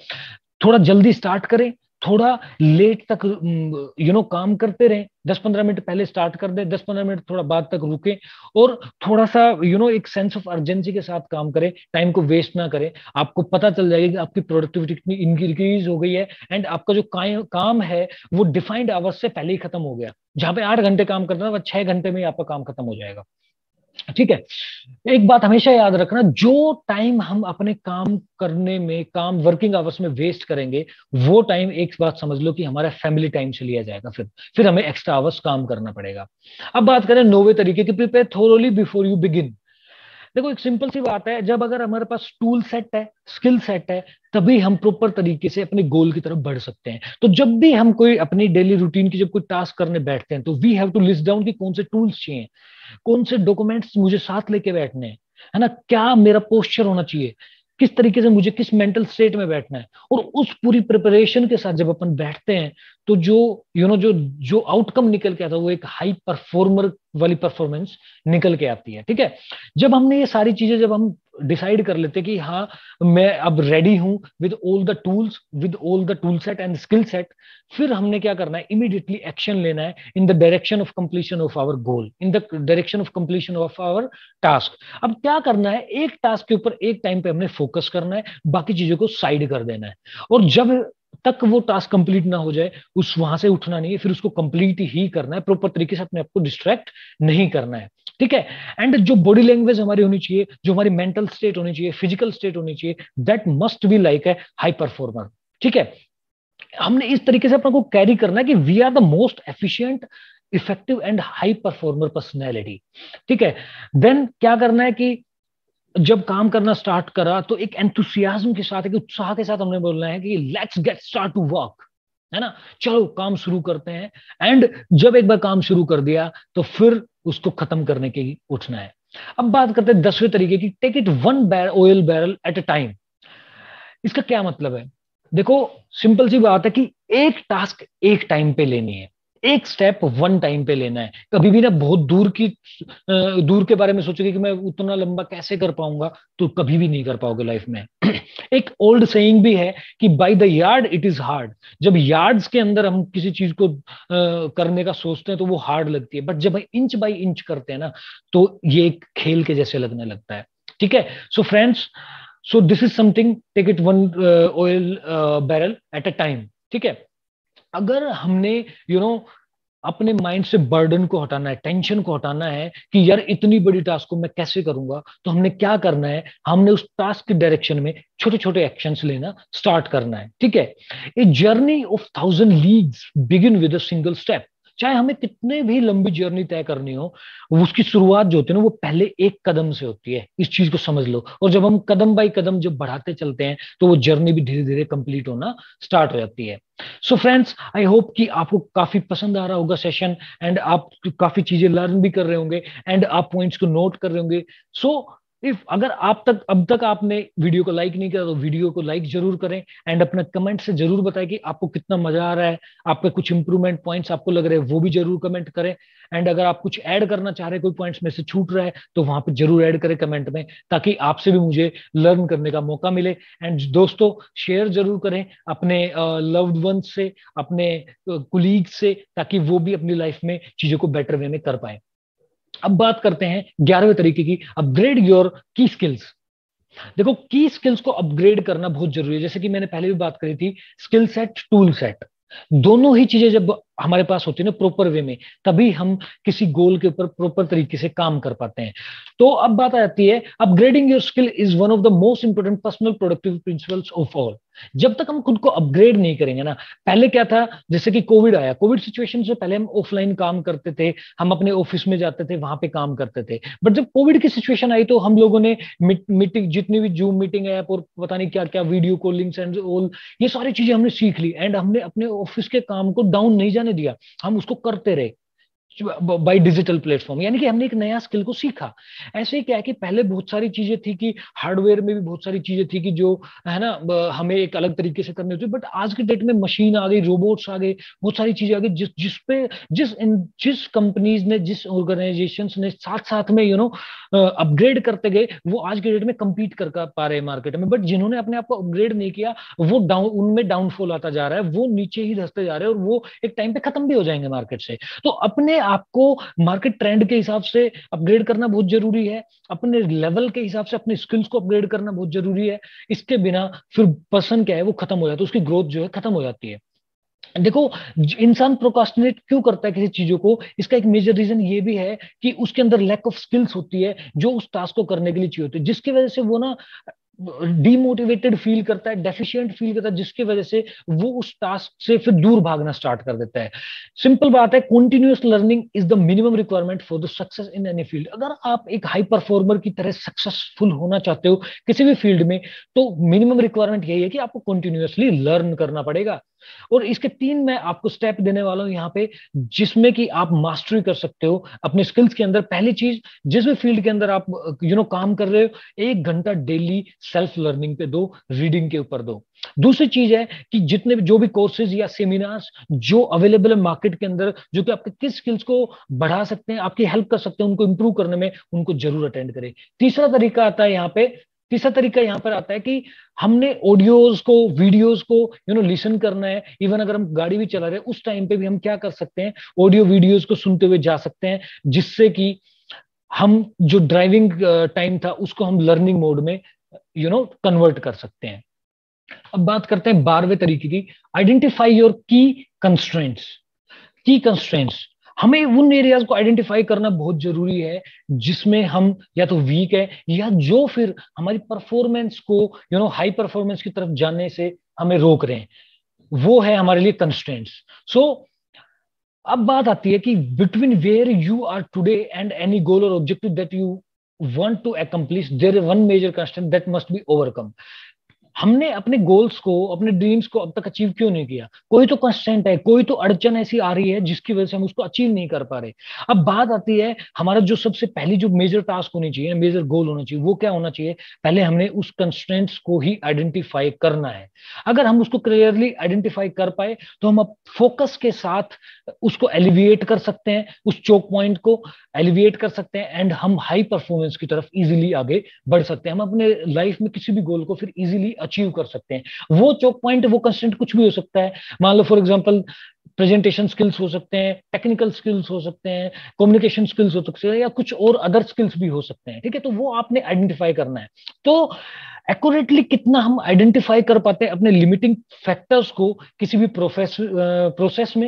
थोड़ा जल्दी स्टार्ट करें थोड़ा लेट तक यू नो काम करते रहें दस पंद्रह मिनट पहले स्टार्ट कर दें दस पंद्रह मिनट थोड़ा बाद तक रुके और थोड़ा सा यू नो एक सेंस ऑफ अर्जेंसी के साथ काम करें टाइम को वेस्ट ना करें आपको पता चल जाएगा कि आपकी प्रोडक्टिविटी कितनी इंक्रीज हो गई है एंड आपका जो काम है वो डिफाइंड आवर्स से पहले ही खत्म हो गया जहां पे आठ घंटे काम करता था वह छह घंटे में आपका काम खत्म हो जाएगा ठीक है एक बात हमेशा याद रखना जो टाइम हम अपने काम करने में काम वर्किंग आवर्स में वेस्ट करेंगे वो टाइम एक बात समझ लो कि हमारा फैमिली टाइम से लिया जाएगा फिर फिर हमें एक्स्ट्रा आवर्स काम करना पड़ेगा अब बात करें नोवे तरीके की prepare thoroughly before you begin देखो एक सिंपल सी बात है जब अगर हमारे पास टूल सेट है स्किल सेट है तभी हम प्रॉपर तरीके से अपने गोल की तरफ बढ़ सकते हैं तो जब भी हम कोई अपनी डेली रूटीन की जब कोई टास्क करने बैठते हैं तो we have to list down कि कौन से टूल्स चाहिए कौन से डॉक्यूमेंट्स मुझे साथ लेके बैठने हैं है ना क्या मेरा पोस्चर होना चाहिए किस तरीके से मुझे किस मेंटल स्टेट में बैठना है और उस पूरी प्रिपरेशन के साथ जब अपन बैठते हैं तो जो यू you नो know, जो जो आउटकम निकल के आता है वो एक हाई परफॉर्मर वाली परफॉर्मेंस निकल के आती है ठीक है जब हमने ये सारी चीजें जब हम डिसाइड कर लेते कि हाँ मैं अब रेडी हूं with all the tools with all the tool set and skill set फिर हमने क्या करना है इमीडिएटली एक्शन लेना है in the direction of completion of our goal in the direction of completion of our task अब क्या करना है एक टास्क के ऊपर एक टाइम पे हमने फोकस करना है बाकी चीजों को साइड कर देना है और जब तक वो टास्क कंप्लीट ना हो जाए उस वहां से उठना नहीं है फिर उसको कंप्लीट ही करना है प्रॉपर तरीके से अपने आप को डिस्ट्रैक्ट नहीं करना है ठीक है एंड जो बॉडी लैंग्वेज हमारी होनी चाहिए जो हमारी मेंटल स्टेट होनी चाहिए फिजिकल स्टेट होनी चाहिए that must be like a high performer ठीक है हमने इस तरीके से अपने को कैरी करना है कि we are the most efficient effective and high performer personality ठीक है देन क्या करना है कि जब काम करना स्टार्ट करा तो एक एंथुसियाज्म के साथ एक उत्साह के साथ हमने बोलना है कि let's get start to work है ना चलो काम शुरू करते हैं एंड जब एक बार काम शुरू कर दिया तो फिर उसको खत्म करने के लिए उठना है अब बात करते हैं दसवें तरीके की take it one bar oil barrel at a time इसका क्या मतलब है देखो सिंपल सी बात है कि एक टास्क एक टाइम पे लेनी है एक स्टेप वन टाइम पे लेना है कभी भी ना बहुत दूर की दूर के बारे में सोचोगे कि मैं उतना लंबा कैसे कर पाऊंगा तो कभी भी नहीं कर पाओगे लाइफ में एक ओल्ड सेइंग भी है कि by the yard it is hard जब यार्ड्स के अंदर हम किसी चीज को करने का सोचते हैं तो वो हार्ड लगती है बट जब इंच बाय इंच करते हैं ना तो ये एक खेल के जैसे लगने लगता है ठीक है so friends so this is something take it one oil barrel at a time ठीक है अगर हमने यू you नो know, अपने माइंड से बर्डन को हटाना है टेंशन को हटाना है कि यार इतनी बड़ी टास्क को मैं कैसे करूंगा तो हमने क्या करना है हमने उस टास्क के डायरेक्शन में छोटे छोटे एक्शंस लेना स्टार्ट करना है ठीक है a journey of thousand leagues begin with a single step चाहे हमें कितने भी लंबी जर्नी तय करनी हो उसकी शुरुआत जो होती है ना वो पहले एक कदम से होती है इस चीज को समझ लो और जब हम कदम बाई कदम जब बढ़ाते चलते हैं तो वो जर्नी भी धीरे धीरे कंप्लीट होना स्टार्ट हो जाती है सो फ्रेंड्स आई होप कि आपको काफी पसंद आ रहा होगा सेशन एंड आप काफी चीजें लर्न भी कर रहे होंगे एंड आप पॉइंट्स को नोट कर रहे होंगे सो so, इफ अगर आप तक अब तक आपने वीडियो को लाइक नहीं किया तो वीडियो को लाइक जरूर करें एंड अपना कमेंट से जरूर बताएं कि आपको कितना मजा आ रहा है आपका कुछ इंप्रूवमेंट पॉइंट्स आपको लग रहे हैं वो भी जरूर कमेंट करें एंड अगर आप कुछ ऐड करना चाह रहे कोई पॉइंट्स में से छूट रहा है तो वहां पर जरूर ऐड करें कमेंट में ताकि आपसे भी मुझे लर्न करने का मौका मिले एंड दोस्तों शेयर जरूर करें अपने लव्ड वन से अपने कुलीग से ताकि वो भी अपनी लाइफ में चीजों को बेटर वे में कर पाए अब बात करते हैं ग्यारहवें तरीके की अपग्रेड योर की स्किल्स देखो की स्किल्स को अपग्रेड करना बहुत जरूरी है जैसे कि मैंने पहले भी बात करी थी स्किल सेट टूल सेट दोनों ही चीजें जब हमारे पास होती है ना प्रॉपर वे में तभी हम किसी गोल के ऊपर प्रॉपर तरीके से काम कर पाते हैं तो अब बात आ जाती है upgrading your skill is one of the most important personal productive principles of all जब तक हम खुद को अपग्रेड नहीं करेंगे ना पहले क्या था जैसे कि कोविड आया कोविड सिचुएशन से पहले हम ऑफलाइन काम करते थे हम अपने ऑफिस में जाते थे वहां पे काम करते थे बट जब कोविड की सिचुएशन आई तो हम लोगों ने मीटिंग जितनी भी जूम मीटिंग ऐप और पता नहीं क्या क्या वीडियो कॉलिंग एंड ऑल ये सारी चीजें हमने सीख ली एंड हमने अपने ऑफिस के काम को डाउन नहीं जाने दिया हम उसको करते रहे बाई डिजिटल प्लेटफॉर्म यानी कि हमने एक नया स्किल को सीखा ऐसे ही क्या है कि पहले बहुत सारी चीजें थी कि हार्डवेयर में भी बहुत सारी चीजें थी कि जो है ना हमें एक अलग तरीके से करनी होती है बट आज के डेट में मशीन आ गई रोबोट्स आ गए बहुत सारी चीजें आ गई जिस जिस पे जिस इन, जिस कंपनीज ने जिस ऑर्गेनाइजेशन ने साथ साथ में यू नो अपग्रेड करते गए वो आज के डेट में कम्पीट कर पा रहे हैं मार्केट में बट जिन्होंने अपने आप को अपग्रेड नहीं किया वो डाउन उनमें डाउनफॉल आता जा रहा है वो नीचे ही धसते जा रहे हैं और वो एक टाइम पे खत्म भी हो जाएंगे मार्केट से तो अपने आपको मार्केट ट्रेंड के हिसाब से अपग्रेड करना बहुत जरूरी है अपने लेवल के हिसाब से अपने स्किल्स को अपग्रेड करना बहुत जरूरी है इसके बिना फिर पर्सन क्या है वो खत्म हो जाता है उसकी ग्रोथ जो है खत्म हो जाती है देखो इंसान प्रोकास्टिनेट क्यों करता है किसी चीजों को इसका एक मेजर रीजन ये भी है कि उसके अंदर लैक ऑफ स्किल्स होती है जो उस टास्क को करने के लिए चाहिए होती है जिसकी वजह से वो ना डीमोटिवेटेड फील करता है डेफिशिएंट फील करता है जिसकी वजह से वो उस टास्क से फिर दूर भागना स्टार्ट कर देता है सिंपल बात है continuous learning is the minimum requirement for the success in any field अगर आप एक हाई परफॉर्मर की तरह सक्सेसफुल होना चाहते हो किसी भी फील्ड में तो मिनिमम रिक्वायरमेंट यही है कि आपको कंटिन्यूसली लर्न करना पड़ेगा और इसके तीन मैं आपको स्टेप देने वाला हूं यहाँ पे जिसमें कि आप मास्टरी कर सकते हो अपने स्किल्स के अंदर पहली चीज जिस भी फील्ड के अंदर आप यू you नो know, काम कर रहे हो एक घंटा डेली सेल्फ लर्निंग पे दो रीडिंग के ऊपर दो दूसरी चीज है कि जितने जो भी कोर्सेज या सेमिनार्स जो अवेलेबल है मार्केट के अंदर जो कि आपके किस स्किल्स को बढ़ा सकते हैं आपकी हेल्प कर सकते हैं उनको इंप्रूव करने में उनको जरूर अटेंड करें तीसरा तरीका आता है यहाँ पे तीसरा तरीका यहाँ पर आता है कि हमने ऑडियोज को वीडियोज को यू नो लिसन करना है इवन अगर हम गाड़ी भी चला रहे हैं उस टाइम पे भी हम क्या कर सकते हैं ऑडियो वीडियोज को सुनते हुए जा सकते हैं जिससे कि हम जो ड्राइविंग टाइम था उसको हम लर्निंग मोड में यू नो कन्वर्ट कर सकते हैं अब बात करते हैं बारहवें तरीके की identify your key constraints key constraints हमें उन एरियाज को आइडेंटिफाई करना बहुत जरूरी है जिसमें हम या तो वीक है या जो फिर हमारी परफॉर्मेंस को यू नो हाई परफॉर्मेंस की तरफ जाने से हमें रोक रहे हैं वो है हमारे लिए कंस्टेंट्स सो so, अब बात आती है कि between where you are today and any goal और objective that you want to accomplish there one major constant that must be overcome हमने अपने गोल्स को अपने ड्रीम्स को अब तक अचीव क्यों नहीं किया कोई तो कंस्टेंट है कोई तो अड़चन ऐसी आ रही है जिसकी वजह से हम उसको अचीव नहीं कर पा रहे अब बात आती है हमारा जो सबसे पहली जो मेजर टास्क होनी चाहिए मेजर गोल होना चाहिए वो क्या होना चाहिए पहले हमने उस कंस्टेंट्स को ही आइडेंटिफाई करना है अगर हम उसको क्लियरली आइडेंटिफाई कर पाए तो हम अब फोकस के साथ उसको एलिविएट कर सकते हैं उस चोक पॉइंट को एलिविएट कर सकते हैं एंड हम हाई परफॉर्मेंस की तरफ इजिली आगे बढ़ सकते हैं हम अपने लाइफ में किसी भी गोल को फिर इजिली अचीव कर सकते हैं वो चौक पॉइंट वो कंस्टेंट कुछ भी हो सकता है मान लो फॉर एग्जाम्पल प्रेजेंटेशन स्किल्स हो सकते हैं टेक्निकल स्किल्स हो सकते हैं कम्युनिकेशन स्किल्स हो सकते हैं या कुछ और अदर स्किल्स भी हो सकते हैं ठीक है तो वो आपने आइडेंटिफाई करना है तो एक्यूरेटली कितना हम आइडेंटिफाई कर पाते हैं अपने लिमिटिंग फैक्टर्स को किसी भी प्रोसेस में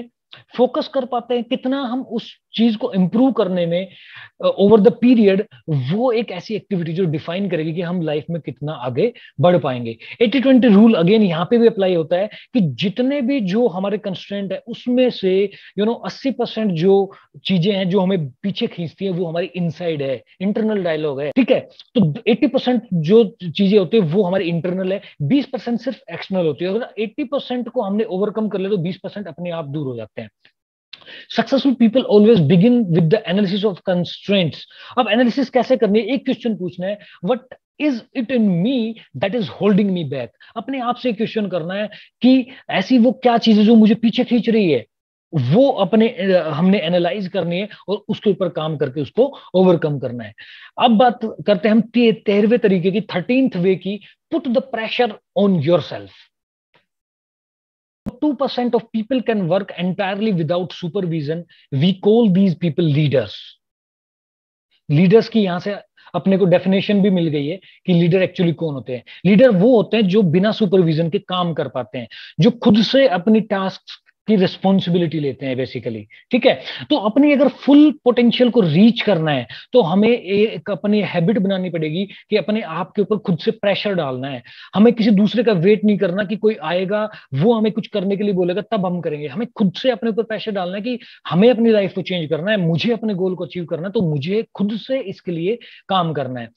फोकस कर पाते हैं कितना हम उस चीज को इम्प्रूव करने में ओवर द पीरियड वो एक ऐसी एक्टिविटी जो डिफाइन करेगी कि हम लाइफ में कितना आगे बढ़ पाएंगे एटी ट्वेंटी रूल अगेन यहाँ पे भी अप्लाई होता है कि जितने भी जो हमारे कंस्टेंट है उसमें से यू नो अस्सी परसेंट जो चीजें हैं जो हमें पीछे खींचती है वो हमारी इनसाइड है इंटरनल डायलॉग है ठीक है तो एट्टी परसेंट जो चीजें होती है वो हमारी इंटरनल है बीस परसेंट सिर्फ एक्सटर्नल होती है अगर एट्टी परसेंट को हमने ओवरकम कर ले तो बीस परसेंट अपने आप दूर हो जाते हैं successful people always begin with the analysis of constraints अब एनालिसिस कैसे करनी है एक क्वेश्चन पूछना है what is it in me that is holding me back अपने आप से क्वेश्चन करना है कि ऐसी वो क्या चीज है जो मुझे पीछे खींच रही है वो अपने हमने एनालाइज करनी है और उसके ऊपर काम करके उसको ओवरकम करना है अब बात करते हैं हम तेरहवें तरीके की थर्टींथ वे की put the pressure on yourself 2% of people can work entirely without supervision we call these people leaders leaders की यहां से अपने को डेफिनेशन भी मिल गई है कि लीडर एक्चुअली कौन होते हैं लीडर वो होते हैं जो बिना सुपरविजन के काम कर पाते हैं जो खुद से अपनी टास्क की रिस्पॉन्सिबिलिटी लेते हैं बेसिकली ठीक है तो अपनी अगर फुल पोटेंशियल को रीच करना है तो हमें एक अपनी हैबिट बनानी पड़ेगी कि अपने आप के ऊपर खुद से प्रेशर डालना है हमें किसी दूसरे का वेट नहीं करना कि कोई आएगा वो हमें कुछ करने के लिए बोलेगा तब हम करेंगे हमें खुद से अपने ऊपर प्रेशर डालना है कि हमें अपनी लाइफ को चेंज करना है मुझे अपने गोल को अचीव करना है तो मुझे खुद से इसके लिए काम करना है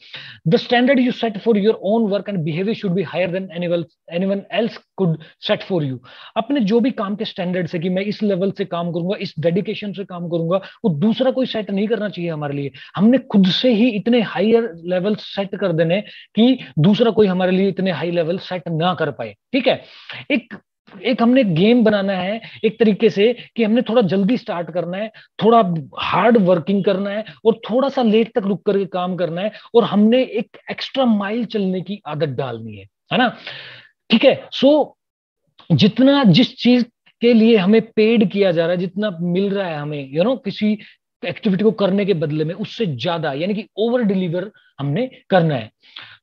the standard you set for your own work and behaviour should be higher than any anyone else could set for you अपने जो भी काम के स्टैंडर्ड स्टैंडर्ड से कि मैं इस लेवल से काम करूंगा इस डेडिकेशन से काम करूंगा वो दूसरा कोई सेट नहीं करना चाहिए हमारे लिए हमने खुद से ही इतने हाइयर लेवल सेट कर देने कि दूसरा कोई हमारे लिए इतने हाई लेवल सेट ना कर पाए ठीक है एक एक हमने गेम बनाना है एक तरीके से कि हमने थोड़ा जल्दी स्टार्ट करना है थोड़ा हार्ड वर्किंग करना है और थोड़ा सा लेट तक रुक करके काम करना है और हमने एक एक्स्ट्रा माइल चलने की आदत डालनी है है ना ठीक है सो जितना जिस चीज के लिए हमें पेड किया जा रहा है जितना मिल रहा है हमें यू you नो know, किसी एक्टिविटी को करने के बदले में उससे ज्यादा यानी कि ओवर डिलीवर हमने करना है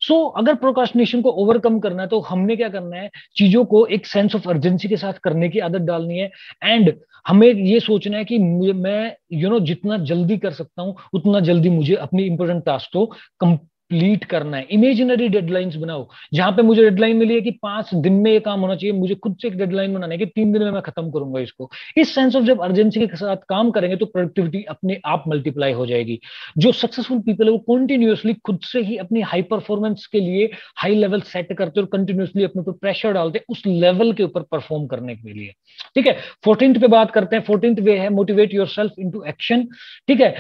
सो so, अगर प्रोकाशनेशन को ओवरकम करना है तो हमने क्या करना है चीजों को एक सेंस ऑफ अर्जेंसी के साथ करने की आदत डालनी है एंड हमें ये सोचना है कि मैं यू you नो know, जितना जल्दी कर सकता हूं उतना जल्दी मुझे अपनी इंपॉर्टेंट टास्क को कंप्लीट करना है इमेजिनरी डेडलाइंस बनाओ जहां पे मुझे डेडलाइन मिली है कि पांच दिन में ये काम होना चाहिए मुझे खुद से एक डेडलाइन बनाना है कि तीन दिन में मैं खत्म करूंगा इसको इस सेंस ऑफ जब अर्जेंसी के साथ काम करेंगे तो प्रोडक्टिविटी अपने आप मल्टीप्लाई हो जाएगी जो सक्सेसफुल पीपल है वो कंटिन्यूसली खुद से ही अपनी हाई परफॉर्मेंस के लिए हाई लेवल सेट करते और कंटिन्यूसली अपने ऊपर प्रेशर डालते उस लेवल के ऊपर परफॉर्म करने के लिए ठीक है फोर्टीन पे बात करते हैं फोर्टीन वे है motivate yourself into action ठीक है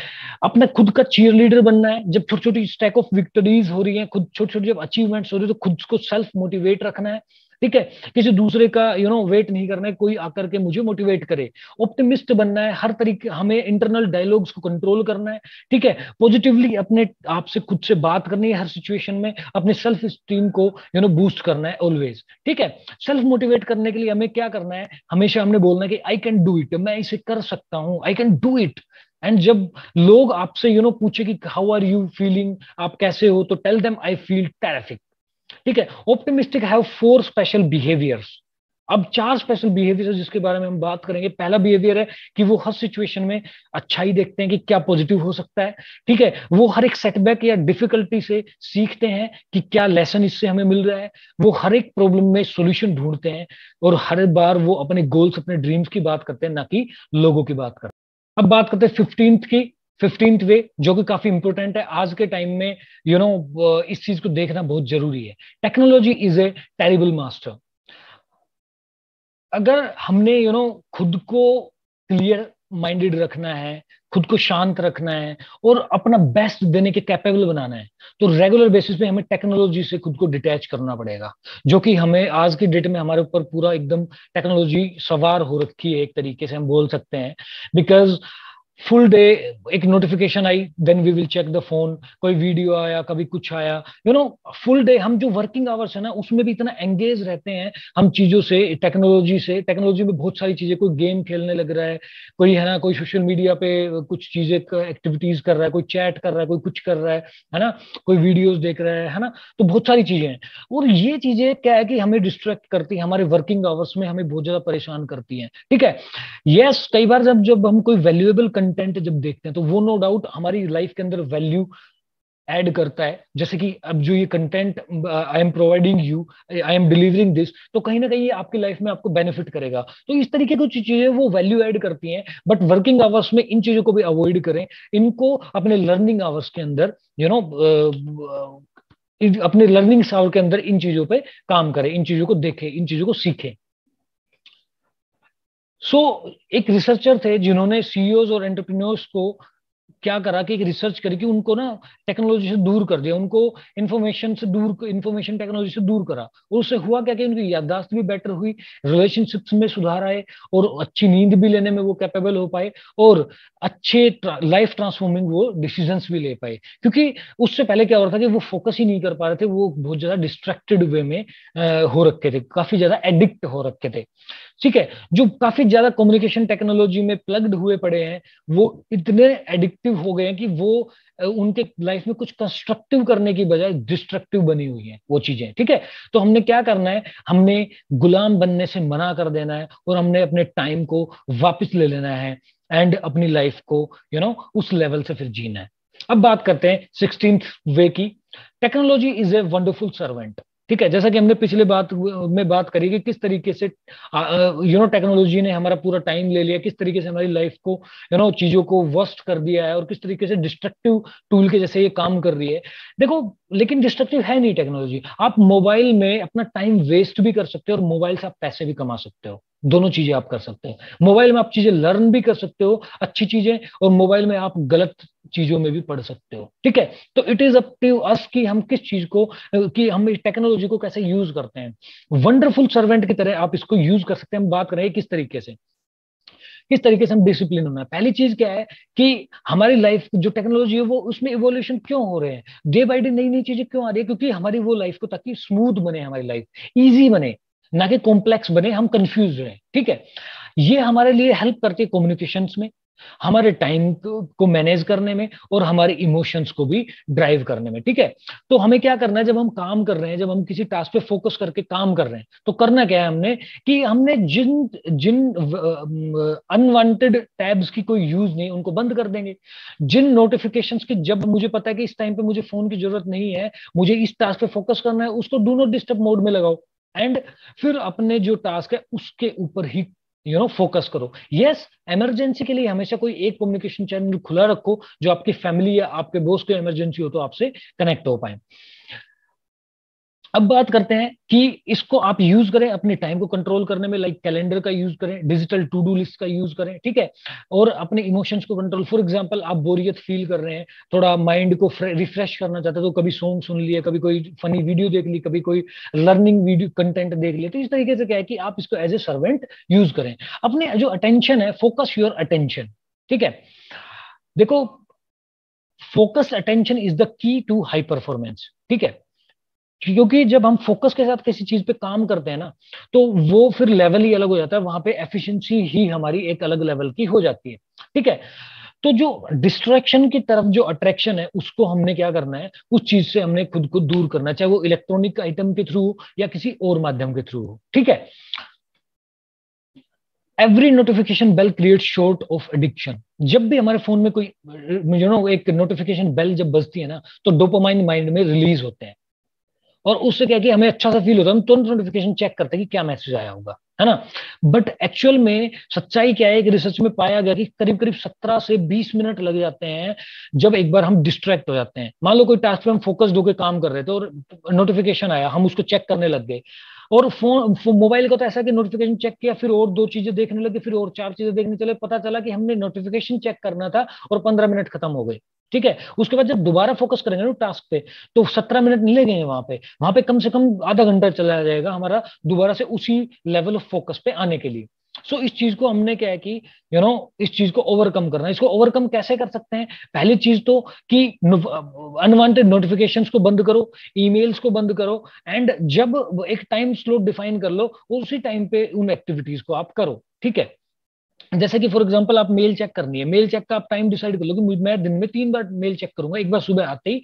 अपना खुद का चीयर लीडर बनना है जब छोटी छोटी स्टैक ऑफ विक्ट स्टडीज हो रही है खुद छोटी छोटी जब अचीवमेंट्स हो रही है तो खुद को सेल्फ मोटिवेट रखना है ठीक है किसी दूसरे का यू नो वेट नहीं करना है कोई आकर के मुझे मोटिवेट करे ऑप्टिमिस्ट बनना है हर तरीके हमें इंटरनल डायलॉग्स को कंट्रोल करना है ठीक है पॉजिटिवली अपने आप से खुद से बात करनी है हर सिचुएशन में अपने सेल्फ स्टीम को यू नो बूस्ट करना है ऑलवेज ठीक है सेल्फ मोटिवेट करने के लिए हमें क्या करना है हमेशा हमने बोलना है कि आई कैन डू इट मैं इसे कर सकता हूं आई कैन डू इट एंड जब लोग आपसे यू नो पूछे कि हाउ आर यू फीलिंग आप कैसे हो तो tell them I feel terrific ठीक है optimistic have four special behaviours अब चार स्पेशल बिहेवियर्स जिसके बारे में हम बात करेंगे पहला बिहेवियर है कि वो हर सिचुएशन में अच्छाई देखते हैं कि क्या पॉजिटिव हो सकता है ठीक है वो हर एक सेटबैक या डिफिकल्टी से सीखते हैं कि क्या लेसन इससे हमें मिल रहा है वो हर एक प्रॉब्लम में सोल्यूशन ढूंढते हैं और हर बार वो अपने गोल्स अपने ड्रीम्स की बात करते हैं ना कि लोगों की बात करते हैं अब बात करते हैं फिफ्टींथ की फिफ्टींथ वे जो कि काफी इंपोर्टेंट है आज के टाइम में यू you नो know, इस चीज को देखना बहुत जरूरी है technology is a terrible master अगर हमने यू you नो know, खुद को क्लियर माइंडेड रखना है खुद को शांत रखना है और अपना बेस्ट देने के कैपेबल बनाना है तो रेगुलर बेसिस पे हमें टेक्नोलॉजी से खुद को डिटैच करना पड़ेगा जो कि हमें आज की डेट में हमारे ऊपर पूरा एकदम टेक्नोलॉजी सवार हो रखी है एक तरीके से हम बोल सकते हैं बिकॉज फुल डे एक नोटिफिकेशन आई then we will check the phone कोई वीडियो आया कभी कुछ आया यू नो फुल डे हम जो वर्किंग आवर्स है ना उसमें भी इतना एंगेज रहते हैं हम चीजों से टेक्नोलॉजी से टेक्नोलॉजी में बहुत सारी चीजें कोई गेम खेलने लग रहा है कोई है ना कोई सोशल मीडिया पे कुछ चीजें एक्टिविटीज कर रहा है कोई चैट कर रहा है कोई कुछ कर रहा है है ना कोई वीडियोज देख रहा है है ना तो बहुत सारी चीजें हैं और ये चीजें क्या है कि हमें डिस्ट्रैक्ट करती है हमारे वर्किंग आवर्स में हमें बहुत ज्यादा परेशान करती है ठीक है यस कई बार जब जब हम कोई वैल्यूएबल कंटेंट जब देखते हैं तो वो नो डाउट हमारी लाइफ के अंदर वैल्यू एड करता है जैसे कि अब जो ये content I am providing you I am delivering this तो कहीं ना कहीं ये आपकी लाइफ में आपको बेनिफिट करेगा तो इस तरीके की कुछ चीजें वो वैल्यू एड करती हैं बट वर्किंग आवर्स में इन चीजों को भी अवॉइड करें इनको अपने लर्निंग आवर्स के अंदर you you know know, uh, uh, अपने लर्निंग आवर के अंदर इन चीजों पर काम करें इन चीजों को देखें इन चीजों को सीखें सो so, एक रिसर्चर थे जिन्होंने सीईओ e और एंटरप्रेन्योर्स को क्या करा कि एक रिसर्च करके उनको ना टेक्नोलॉजी से दूर कर दिया उनको इन्फॉर्मेशन से दूर इन्फॉर्मेशन टेक्नोलॉजी से दूर करा और उससे हुआ क्या कि उनकी याददाश्त भी बेटर हुई रिलेशनशिप्स में सुधार आए और अच्छी नींद भी लेने में वो कैपेबल हो पाए और अच्छे ट्रा, लाइफ ट्रांसफॉर्मिंग वो डिसीजन भी ले पाए क्योंकि उससे पहले क्या हो रहा था कि वो फोकस ही नहीं कर पा रहे थे वो बहुत ज्यादा डिस्ट्रैक्टेड वे में हो रखे थे काफी ज्यादा एडिक्ट हो रखे थे ठीक है जो काफी ज्यादा कम्युनिकेशन टेक्नोलॉजी में प्लग्ड हुए पड़े हैं वो इतने एडिक्ट एक्टिव हो गए हैं कि वो उनके लाइफ में कुछ कंस्ट्रक्टिव करने की बजाय डिस्ट्रक्टिव बनी हुई है वो चीजें ठीक है तो हमने क्या करना है हमने गुलाम बनने से मना कर देना है और हमने अपने टाइम को वापस ले लेना है एंड अपनी लाइफ को यू you नो know, उस लेवल से फिर जीना है अब बात करते हैं सिक्सटीन वे की technology is a wonderful servant ठीक है जैसा कि हमने पिछले बात में बात करी कि किस तरीके से यू नो टेक्नोलॉजी ने हमारा पूरा टाइम ले लिया किस तरीके से हमारी लाइफ को यू नो चीजों को वर्स्ट कर दिया है और किस तरीके से डिस्ट्रक्टिव टूल के जैसे ये काम कर रही है देखो लेकिन डिस्ट्रक्टिव है नहीं टेक्नोलॉजी आप मोबाइल में अपना टाइम वेस्ट भी कर सकते हो और मोबाइल से आप पैसे भी कमा सकते हो दोनों चीजें आप कर सकते हो मोबाइल में आप चीजें लर्न भी कर सकते हो अच्छी चीजें और मोबाइल में आप गलत चीजों में भी पढ़ सकते हो ठीक है तो it is up to us कि हम किस चीज को कि हम इस टेक्नोलॉजी को कैसे यूज करते हैं वंडरफुल सर्वेंट की तरह आप इसको यूज कर सकते हैं हम बात करें रहे किस तरीके से किस तरीके से हम डिसिप्लिन होना है पहली चीज क्या है कि हमारी लाइफ जो टेक्नोलॉजी है वो उसमें इवोल्यूशन क्यों हो रहे हैं डे बाई डे नई नई चीजें क्यों आ रही है क्योंकि हमारी वो लाइफ को ताकि स्मूथ बने हमारी लाइफ ईजी बने ना कि कॉम्प्लेक्स बने हम कंफ्यूज रहे ठीक है ये हमारे लिए हेल्प करती है कम्युनिकेशन में हमारे टाइम को मैनेज करने में और हमारे इमोशंस को भी ड्राइव करने में ठीक है तो हमें क्या करना है जब हम काम कर रहे हैं जब हम किसी टास्क पे फोकस करके काम कर रहे हैं तो करना क्या है हमने कि हमने जिन जिन अनवांटेड टैब्स की कोई यूज नहीं उनको बंद कर देंगे जिन नोटिफिकेशंस की जब मुझे पता है कि इस टाइम पे मुझे फोन की जरूरत नहीं है मुझे इस टास्क पे फोकस करना है उसको डू नॉट डिस्टर्ब मोड में लगाओ एंड फिर अपने जो टास्क है उसके ऊपर ही यू नो फोकस करो यस इमरजेंसी के लिए हमेशा कोई एक कम्युनिकेशन चैनल खुला रखो जो आपकी फैमिली या आपके बॉस को इमरजेंसी हो तो आपसे कनेक्ट हो पाए अब बात करते हैं कि इसको आप यूज करें अपने टाइम को कंट्रोल करने में लाइक कैलेंडर का यूज करें डिजिटल टू डू लिस्ट का यूज करें ठीक है और अपने इमोशंस को कंट्रोल फॉर एग्जाम्पल आप बोरियत फील कर रहे हैं थोड़ा माइंड को रिफ्रेश करना चाहते हो तो कभी सॉन्ग सुन लिए कभी कोई फनी वीडियो देख ली कभी कोई लर्निंग वीडियो कंटेंट देख लिया तो इस तरीके से क्या है कि आप इसको एज ए सर्वेंट यूज करें अपने जो अटेंशन है फोकस योर अटेंशन ठीक है देखो focused attention is the key to high performance ठीक है क्योंकि जब हम फोकस के साथ किसी चीज पे काम करते हैं ना तो वो फिर लेवल ही अलग हो जाता है वहां पे एफिशिएंसी ही हमारी एक अलग लेवल की हो जाती है ठीक है तो जो डिस्ट्रैक्शन की तरफ जो अट्रैक्शन है उसको हमने क्या करना है उस चीज से हमने खुद को दूर करना चाहे वो इलेक्ट्रॉनिक आइटम के थ्रू हो या किसी और माध्यम के थ्रू हो ठीक है every notification bell create sort of addiction जब भी हमारे फोन में कोई यू नो एक नोटिफिकेशन बेल जब बजती है ना तो डोपोमाइन माइंड में रिलीज होते हैं और उससे क्या कि हमें अच्छा सा फील होता है हम तुरंत नोटिफिकेशन चेक करते हैं कि क्या मैसेज आया होगा है ना बट एक्चुअल में सच्चाई क्या है कि रिसर्च में पाया गया कि करीब करीब 17 से 20 मिनट लग जाते हैं जब एक बार हम डिस्ट्रैक्ट हो जाते हैं मान लो कोई टास्क पे हम फोकस्ड होकर काम कर रहे थे और नोटिफिकेशन आया हम उसको चेक करने लग गए और फोन मोबाइल का तो ऐसा कि नोटिफिकेशन चेक किया फिर और दो चीजें देखने लगे फिर और चार चीजें देखने चले पता चला कि हमने नोटिफिकेशन चेक करना था और पंद्रह मिनट खत्म हो गए ठीक है उसके बाद जब दोबारा फोकस करेंगे ना टास्क पे तो सत्रह मिनट नहीं लगेंगे वहां पे वहां पे कम से कम आधा घंटा चला जाएगा हमारा दोबारा से उसी लेवल ऑफ फोकस पे आने के लिए सो so, इस चीज को हमने क्या है कि यू नो इस चीज को ओवरकम करना इसको ओवरकम कैसे कर सकते हैं पहली चीज तो कि अनवांटेड नोटिफिकेशन को बंद करो ईमेल्स को बंद करो एंड जब एक टाइम स्लोट डिफाइन कर लो उसी टाइम पे उन एक्टिविटीज को आप करो ठीक है जैसे कि फॉर एग्जांपल आप मेल चेक करनी है मेल चेक का आप टाइम डिसाइड कर लो कि मैं दिन में तीन बार मेल चेक करूंगा एक बार सुबह आते ही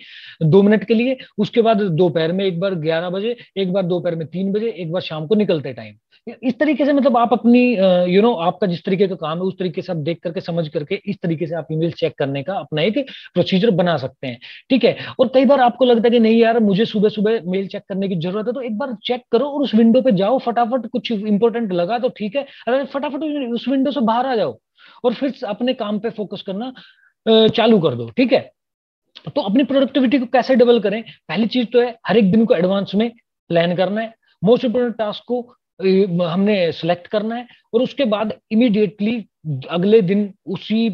दो मिनट के लिए उसके बाद दोपहर में एक बार ग्यारह बजे एक बार दोपहर में तीन बजे एक बार शाम को निकलते टाइम इस तरीके से मतलब आप अपनी यू नो you know, आपका जिस तरीके का काम है उस तरीके से आप देख करके समझ करके इस तरीके से आप ईमेल चेक करने का अपना एक प्रोसीजर बना सकते हैं ठीक है और कई बार आपको लगता है कि नहीं यार मुझे सुबह सुबह मेल चेक करने की जरूरत है तो एक बार चेक करो और उस विंडो पे जाओ फटाफट कुछ इंपॉर्टेंट लगा तो ठीक है अरे फटाफट उस विंडो से बाहर आ जाओ और फिर अपने काम पे फोकस करना चालू कर दो ठीक है तो अपनी प्रोडक्टिविटी को कैसे डबल करें पहली चीज तो है हर एक दिन को एडवांस में प्लान करना है मोस्ट इंपोर्टेंट टास्क को हमने सेलेक्ट करना है और उसके बाद इमिडिएटली अगले दिन उसी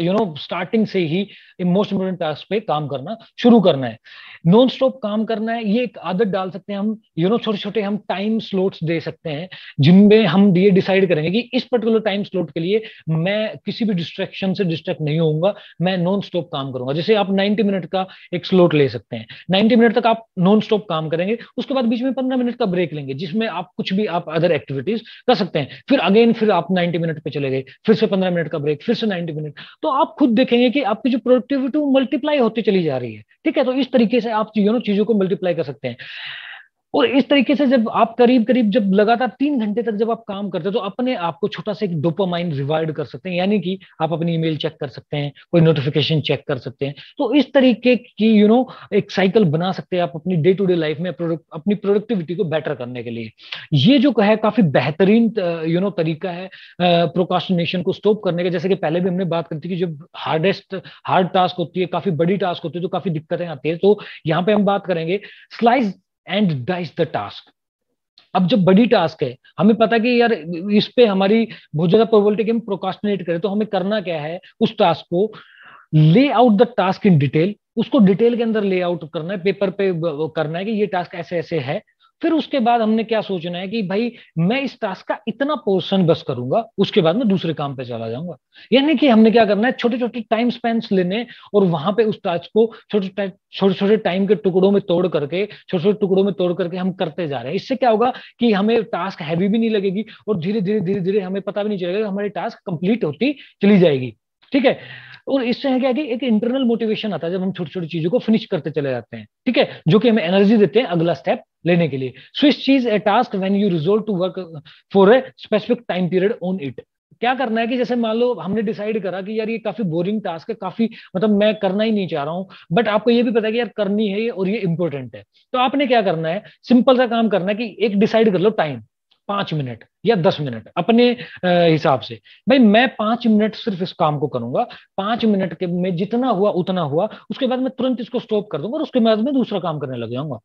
यू नो स्टार्टिंग से ही मोस्ट इंपोर्टेंट टास्क पे काम करना शुरू करना है नॉन स्टॉप काम करना है ये एक आदत डाल सकते हैं हम यू नो छोटे छोटे हम टाइम स्लोट्स दे सकते हैं जिनमें हम ये डिसाइड करेंगे कि इस पर्टिकुलर टाइम स्लोट के लिए मैं किसी भी डिस्ट्रेक्शन से डिस्ट्रैक्ट नहीं होऊंगा मैं नॉन स्टॉप काम करूंगा जैसे आप नाइन्टी मिनट का एक स्लोट ले सकते हैं नाइन्टी मिनट तक आप नॉन स्टॉप काम करेंगे उसके बाद बीच में पंद्रह मिनट का ब्रेक लेंगे जिसमें आप कुछ भी आप अदर एक्टिविटीज कर सकते हैं फिर अगेन फिर आप नाइन्टी मिनट पे चले गए फिर से पंद्रह मिनट का ब्रेक फिर से नाइन्टी मिनट तो आप खुद देखेंगे कि आपकी जो प्रोडक्टिविटी मल्टीप्लाई होती चली जा रही है ठीक है तो इस तरीके से आप यू नो चीजों को मल्टीप्लाई कर सकते हैं और इस तरीके से जब आप करीब करीब जब लगातार तीन घंटे तक जब आप काम करते हो तो अपने आप को छोटा सा एक डोपामाइन रिवाइड कर सकते हैं यानी कि आप अपनी ईमेल चेक कर सकते हैं कोई नोटिफिकेशन चेक कर सकते हैं तो इस तरीके की यू you नो know, एक साइकिल बना सकते हैं आप अपनी डे टू डे लाइफ में अपनी प्रोडक्टिविटी को बेटर करने के लिए ये जो है काफी बेहतरीन यू नो तरीका है प्रोकाशनेशन को स्टॉप करने का जैसे कि पहले भी हमने बात करती कि जब हार्डेस्ट हार्ड टास्क होती है काफी बड़ी टास्क होती है तो काफी दिक्कतें आती है तो यहाँ पे हम बात करेंगे slice and dice the task अब जब बड़ी टास्क है हमें पता कि यार इस पे हमारी बहुत ज्यादा प्रोबेबिलिटी हम प्रोकास्टिनेट करें तो हमें करना क्या है उस टास्क को lay out the task in detail उसको डिटेल के अंदर ले आउट करना है पेपर पे करना है कि ये टास्क ऐसे ऐसे है फिर उसके बाद हमने क्या सोचना है कि भाई मैं इस टास्क का इतना पोर्शन बस करूंगा उसके बाद मैं दूसरे काम पे चला जाऊंगा यानी कि हमने क्या करना है छोटे छोटे टाइम स्पेंस लेने और वहां पे उस टास्क को छोटे छोटे छोटे टाइम के टुकड़ों में तोड़ करके छोटे छोटे टुकड़ों में तोड़ करके हम करते जा रहे हैं इससे क्या होगा कि हमें टास्क हैवी भी नहीं लगेगी और धीरे धीरे धीरे धीरे हमें पता भी नहीं चलेगा हमारी टास्क कंप्लीट होती चली जाएगी ठीक है और तो इससे है क्या कि एक इंटरनल मोटिवेशन आता है जब हम छोटी छोटी चीजों को फिनिश करते चले जाते हैं ठीक है जो कि हमें एनर्जी देते हैं अगला स्टेप लेने के लिए स्विच चीज a task when you resolve to work for a specific time period on it क्या करना है कि जैसे मान लो हमने डिसाइड करा कि यार ये काफी बोरिंग टास्क है काफी मतलब मैं करना ही नहीं चाह रहा हूं बट आपको ये भी पता है कि यार करनी है ये और ये इंपॉर्टेंट है तो आपने क्या करना है सिंपल सा काम करना है कि एक डिसाइड कर लो टाइम पांच मिनट या दस मिनट अपने हिसाब से भाई मैं पांच मिनट सिर्फ इस काम को करूंगा पांच मिनट के में जितना हुआ उतना हुआ उसके बाद मैं तुरंत इसको स्टॉप कर दूंगा और उसके बाद में दूसरा काम करने लग जाऊंगा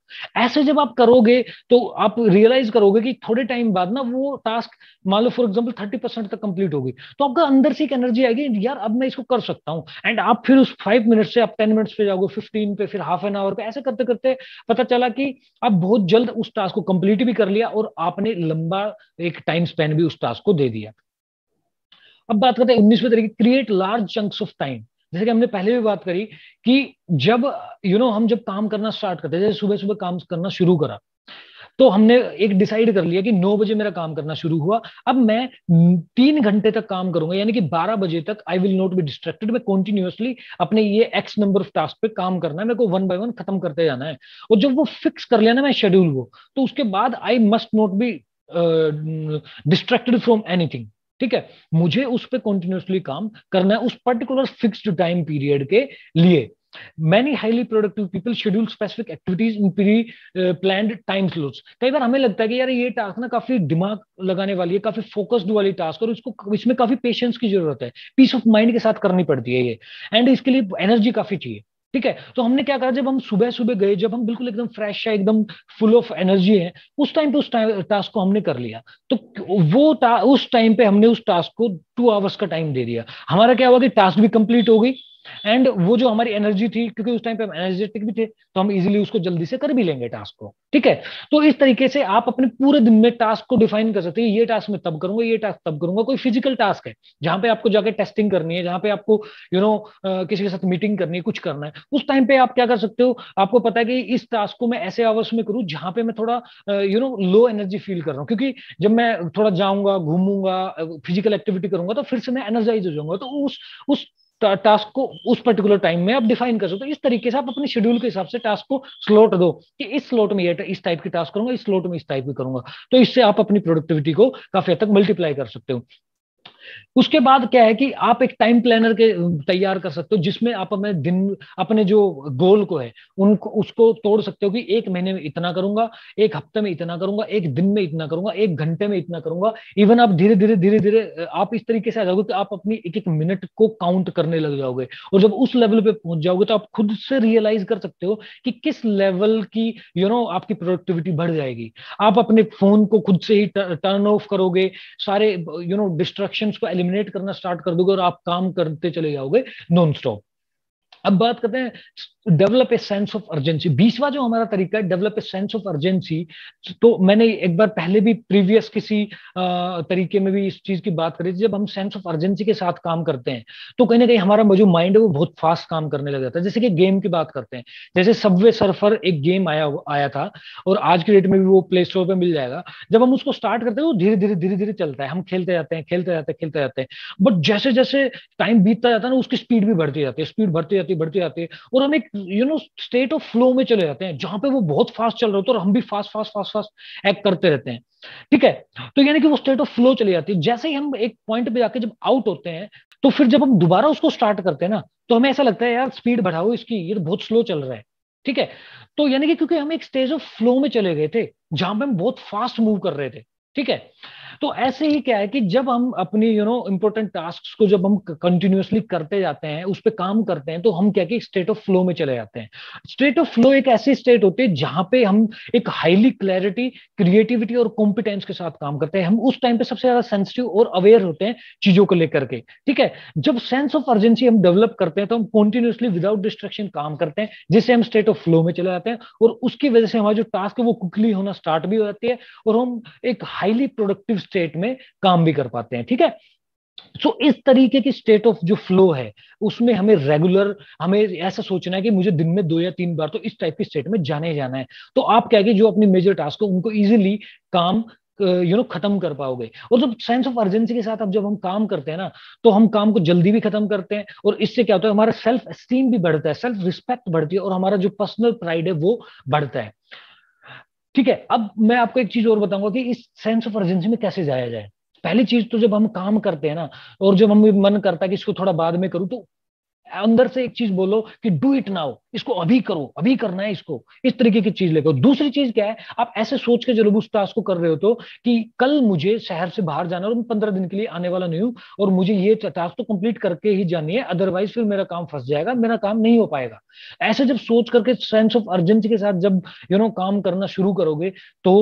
ऐसे जब आप करोगे तो आप रियलाइज करोगे कि थोड़े टाइम बाद ना वो टास्क मान लो फॉर एग्जाम्पल थर्टी परसेंट तक कंप्लीट होगी तो आपका अंदर से एक एनर्जी आएगी यार अब मैं इसको कर सकता हूँ एंड आप फिर उस फाइव मिनट से आप टेन मिनट्स पे जाओगे फिफ्टीन पे फिर हाफ एन आवर पे ऐसे करते करते पता चला कि आप बहुत जल्द उस टास्क को कंप्लीट भी कर लिया और आपने लंबा एक टाइम स्पेन भी उस टास्क को दे दिया अब बात करते हैं उन्नीसवें तरीके create large chunks of time जैसे कि हमने पहले भी बात करी कि जब यू you नो know, हम जब काम करना स्टार्ट करते जैसे सुबह सुबह काम करना शुरू करा तो हमने एक डिसाइड कर लिया कि नौ बजे मेरा काम करना शुरू हुआ अब मैं तीन घंटे तक काम करूंगा यानी कि बारह बजे तक I will not be distracted मैं कॉन्टिन्यूसली अपने ये एक्स नंबर ऑफ टास्क पे काम करना है मेरे को वन बाय वन खत्म करते जाना है और जब वो फिक्स कर लिया ना मैं शेड्यूल को तो उसके बाद I must not be distracted from anything ठीक है मुझे उस पर कंटिन्यूसली काम करना है उस पर्टिकुलर फिक्स्ड टाइम पीरियड के लिए many highly productive people schedule specific activities in pre plan time slots कई बार हमें लगता है कि यार ये टास्क ना काफी दिमाग लगाने वाली है काफी फोकस्ड वाली टास्क और इसको इसमें काफी पेशेंस की जरूरत है पीस ऑफ माइंड के साथ करनी पड़ती है ये एंड इसके लिए एनर्जी काफी चाहिए ठीक है तो हमने क्या करा जब हम सुबह सुबह गए जब हम बिल्कुल एकदम फ्रेश है एकदम फुल ऑफ एनर्जी है उस टाइम पे उस टास्क को हमने कर लिया तो वो उस टाइम पे हमने उस टास्क को टू आवर्स का टाइम दे दिया हमारा क्या हुआ कि टास्क भी कंप्लीट हो गई एंड वो जो हमारी एनर्जी थी क्योंकि उस टाइम पे हम एनर्जेटिक भी थे तो हम इजीली उसको जल्दी से कर भी लेंगे टास्क को ठीक है तो इस तरीके से आप अपने पूरे दिन में टास्क को डिफाइन कर सकते हैं ये टास्क मैं तब करूंगा ये टास्क तब करूंगा कोई फिजिकल टास्क है जहां पे आपको जाकर टेस्टिंग करनी है जहां पे आपको यू you नो know, किसी के साथ मीटिंग करनी है कुछ करना है उस टाइम पे आप क्या कर सकते हो आपको पता है कि इस टास्क को मैं ऐसे आवर्स में करूँ जहां पे मैं थोड़ा you know low energy feel कर रहा हूँ क्योंकि जब मैं थोड़ा जाऊंगा घूमूंगा फिजिकल एक्टिविटी करूंगा तो फिर से मैं एनर्जाइज हो जाऊंगा तो उस टास्क को उस पर्टिकुलर टाइम में आप डिफाइन कर सकते हो इस तरीके से आप अपने शेड्यूल के हिसाब से टास्क को स्लोट दो कि इस स्लोट में ये इस टाइप की टास्क करूंगा इस स्लोट में इस टाइप की करूंगा तो इससे आप अपनी प्रोडक्टिविटी को काफी हद तक मल्टीप्लाई कर सकते हो उसके बाद क्या है कि आप एक टाइम प्लानर के तैयार कर सकते हो जिसमें आप अपने दिन अपने जो गोल को है उनको उसको तोड़ सकते हो कि एक महीने में इतना करूंगा एक हफ्ते में इतना करूंगा एक दिन में इतना करूंगा एक घंटे में इतना करूंगा इवन आप धीरे धीरे धीरे धीरे आप इस तरीके से आ जाओगे कि आप अपनी एक एक मिनट को काउंट करने लग जाओगे और जब उस लेवल पे पहुंच जाओगे तो आप खुद से रियलाइज कर सकते हो कि किस लेवल की यू नो आपकी प्रोडक्टिविटी बढ़ जाएगी आप अपने फोन को खुद से ही टर्न ऑफ करोगे सारे यू नो डिस्ट्रक्शन को एलिमिनेट करना स्टार्ट कर दोगे और आप काम करते चले जाओगे नॉन स्टॉप अब बात करते हैं develop a sense of urgency बीसवा जो हमारा तरीका है develop a sense of urgency तो मैंने एक बार पहले भी प्रीवियस किसी तरीके में भी इस चीज की बात करी थी जब हम सेंस ऑफ अर्जेंसी के साथ काम करते हैं तो कहीं ना कहीं हमारा जो माइंड है वो बहुत फास्ट काम करने लग जाता है जैसे कि गेम की बात करते हैं जैसे सबवे सर्फर एक गेम आया आया था और आज के डेट में भी वो प्ले स्टोर पर मिल जाएगा जब हम उसको स्टार्ट करते हैं वो धीरे धीरे धीरे धीरे चलता है हम खेलते जाते हैं खेलते जाते हैं खेलते जाते हैं बट जैसे जैसे टाइम बीतता जाता है ना उसकी स्पीड भी बढ़ती जाती है स्पीड बढ़ती जाती है बढ़ती जाती है और हम एक you know state of flow में चले जाते हैं जहां पे वो बहुत फास्ट चल रहे होते हैं और हम भी fast fast fast fast act करते रहते हैं ठीक है तो यानी कि वो स्टेट ऑफ फ्लो चली जाती है जैसे ही हम एक पॉइंट पे जाके जब आउट होते हैं तो फिर जब हम दोबारा उसको स्टार्ट करते हैं ना तो हमें ऐसा लगता है यार स्पीड बढ़ाओ इसकी ये तो बहुत स्लो चल रहा है ठीक है तो यानी कि क्योंकि हम एक स्टेज ऑफ फ्लो में चले गए थे जहां पे हम बहुत फास्ट मूव कर रहे थे ठीक है तो ऐसे ही क्या है कि जब हम अपनी यू नो इंपॉर्टेंट टास्क को जब हम कंटिन्यूसली करते जाते हैं उस पर काम करते हैं तो हम क्या कि स्टेट ऑफ फ्लो में चले जाते हैं स्टेट ऑफ फ्लो एक ऐसी स्टेट होती है जहां पे हम एक हाईली क्लैरिटी क्रिएटिविटी और कॉम्पिटेंस के साथ काम करते हैं हम उस टाइम पे सबसे ज्यादा सेंसिटिव और अवेयर होते हैं चीजों को लेकर के ठीक है जब सेंस ऑफ अर्जेंसी हम डेवलप करते हैं तो हम कॉन्टिन्यूसली विदाउट डिस्ट्रक्शन काम करते हैं जिससे हम स्टेट ऑफ फ्लो में चले जाते हैं और उसकी वजह से हमारा जो टास्क है वो कुकली होना स्टार्ट भी हो जाती है और हम एक हाईली प्रोडक्टिव स्टेट में काम भी कर पाते हैं ठीक है सो so, इस तरीके की स्टेट ऑफ जो फ्लो है उसमें हमें रेगुलर हमें ऐसा सोचना है कि मुझे दिन में दो या तीन बार तो इस टाइप की स्टेट में जाने जाना है तो आप क्या कि जो अपनी मेजर टास्क हो उनको इजीली काम यू नो खत्म कर पाओगे और जब सेंस ऑफ अर्जेंसी के साथ अब जब हम काम करते हैं ना तो हम काम को जल्दी भी खत्म करते हैं और इससे क्या होता है हमारा सेल्फ एस्टीम भी बढ़ता है सेल्फ रिस्पेक्ट बढ़ती है और हमारा जो पर्सनल प्राइड है वो बढ़ता है ठीक है अब मैं आपको एक चीज और बताऊंगा कि इस सेंस ऑफ अर्जेंसी में कैसे जाया जाए पहली चीज तो जब हम काम करते हैं ना और जब हम मन करता है कि इसको थोड़ा बाद में करूं तो अंदर से एक चीज बोलो कि डू इट नाउ इसको अभी करो अभी करना है इसको इस तरीके की चीज लेकर दूसरी चीज क्या है आप ऐसे सोच के जरूर उस टास्क को कर रहे हो तो कि कल मुझे शहर से बाहर जाना और पंद्रह दिन के लिए आने वाला नहीं हूं और मुझे ये टास्क तो कंप्लीट करके ही जानी है अदरवाइज फिर मेरा काम फंस जाएगा मेरा काम नहीं हो पाएगा ऐसे जब सोच करके सेंस ऑफ अर्जेंसी के साथ जब यू you नो know, काम करना शुरू करोगे तो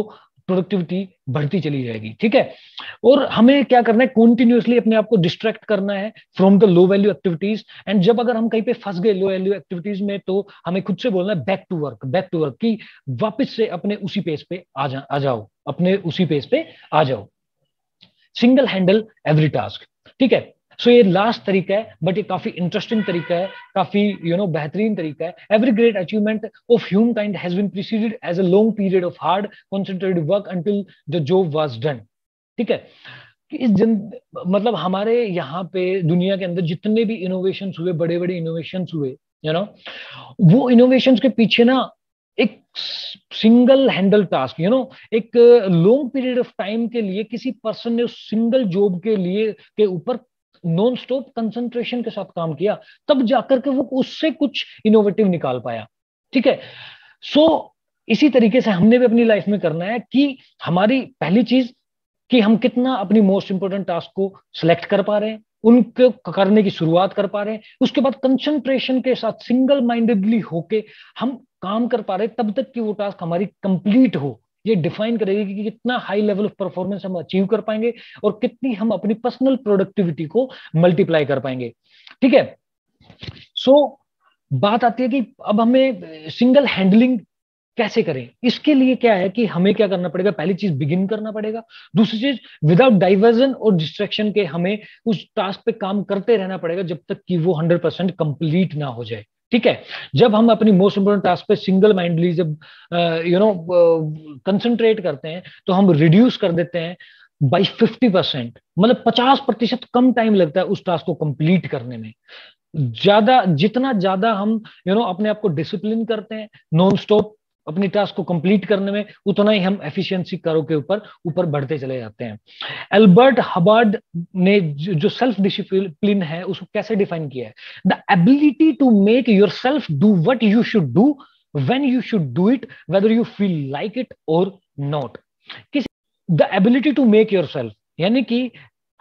प्रोडक्टिविटी बढ़ती चली जाएगी ठीक है और हमें क्या करना है कंटिन्यूसली अपने आप को डिस्ट्रैक्ट करना है from the low value activities and जब अगर हम कहीं पे फंस गए लो वैल्यू एक्टिविटीज में तो हमें खुद से बोलना है back to work back to work की वापिस से अपने उसी पेज पे आ जा आ जाओ अपने उसी पेज पे आ जाओ सिंगल हैंडल एवरी टास्क ठीक है सो ये लास्ट तरीका है बट ये काफी इंटरेस्टिंग तरीका है काफी यू नो बेहतरीन तरीका है every great achievement of humankind has been preceded as a long period of hard concentrated work until the job was done ठीक है कि इस जन मतलब हमारे यहाँ पे दुनिया के अंदर जितने भी इनोवेशन हुए बड़े बड़े इनोवेशन हुए यू you नो know, वो इनोवेशन के पीछे ना एक single handle task you know एक लॉन्ग पीरियड ऑफ टाइम के लिए किसी पर्सन ने उस सिंगल जॉब के लिए के ऊपर नॉन स्टॉप कंसंट्रेशन के साथ काम किया तब जाकर के वो उससे कुछ इनोवेटिव निकाल पाया ठीक है सो so, इसी तरीके से हमने भी अपनी लाइफ में करना है कि हमारी पहली चीज कि हम कितना अपनी मोस्ट इंपोर्टेंट टास्क को सिलेक्ट कर पा रहे हैं उनको करने की शुरुआत कर पा रहे हैं उसके बाद कंसंट्रेशन के साथ सिंगल माइंडेडली होके हम काम कर पा रहे तब तक कि वो टास्क हमारी कंप्लीट हो ये डिफाइन करेगी कि कितना हाई लेवल ऑफ परफॉर्मेंस हम अचीव कर पाएंगे और कितनी हम अपनी पर्सनल प्रोडक्टिविटी को मल्टीप्लाई कर पाएंगे ठीक है सो so, बात आती है कि अब हमें सिंगल हैंडलिंग कैसे करें इसके लिए क्या है कि हमें क्या करना पड़ेगा पहली चीज बिगिन करना पड़ेगा दूसरी चीज विदाउट डाइवर्जन और डिस्ट्रैक्शन के हमें उस टास्क पे काम करते रहना पड़ेगा जब तक कि वो हंड्रेड परसेंट कंप्लीट ना हो जाए ठीक है जब हम अपनी मोस्ट इंपोर्टेंट टास्क पे सिंगल माइंडली जब यू नो कंसंट्रेट करते हैं तो हम रिड्यूस कर देते हैं बाई फिफ्टी परसेंट मतलब पचास प्रतिशत कम टाइम लगता है उस टास्क को कंप्लीट करने में ज्यादा जितना ज्यादा हम यू you नो know, अपने आप को डिसिप्लिन करते हैं नॉन स्टॉप अपनी टास्क को कंप्लीट करने में उतना ही हम एफिशिएंसी करो के ऊपर ऊपर बढ़ते चले जाते हैं एल्बर्ट हबार्ड ने जो सेल्फ डिसिप्लिन है उसको कैसे डिफाइन किया है the ability to make yourself do what you should do when you should do it whether you feel like it और नॉट किस the ability to make yourself यानी कि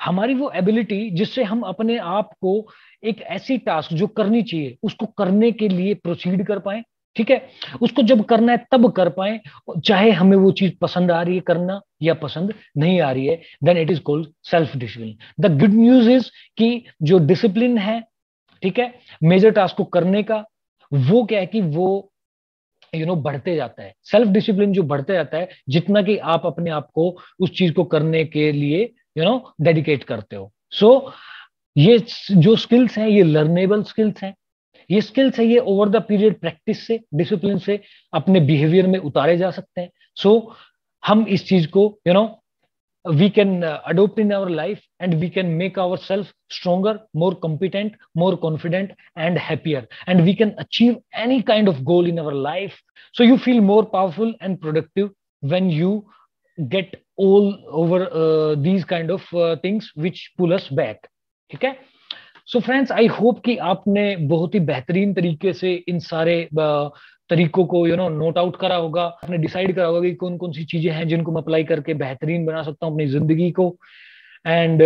हमारी वो एबिलिटी जिससे हम अपने आप को एक ऐसी टास्क जो करनी चाहिए उसको करने के लिए प्रोसीड कर पाए ठीक है उसको जब करना है तब कर पाए चाहे हमें वो चीज पसंद आ रही है करना या पसंद नहीं आ रही है then it is called self discipline the good news is कि जो डिसिप्लिन है ठीक है मेजर टास्क को करने का वो क्या है कि वो यू you नो know, बढ़ते जाता है सेल्फ डिसिप्लिन जो बढ़ते जाता है जितना कि आप अपने आप को उस चीज को करने के लिए यू नो डेडिकेट करते हो सो so, ये जो स्किल्स हैं ये लर्नेबल स्किल्स हैं ये स्किल चाहिए ओवर द पीरियड प्रैक्टिस से डिसिप्लिन से अपने बिहेवियर में उतारे जा सकते हैं सो so, हम इस चीज को you know we can adopt in our life and we can make our self stronger more competent more confident and happier and we can achieve any kind of goal in our life so you feel more powerful and productive when you get all over these kind of things which pull us back ठीक है so friends I hope कि आपने बहुत ही बेहतरीन तरीके से इन सारे तरीकों को यू नो नोट आउट करा होगा आपने डिसाइड करा होगा कि कौन कौन सी चीजें हैं जिनको मैं अप्लाई करके बेहतरीन बना सकता हूँ अपनी जिंदगी को एंड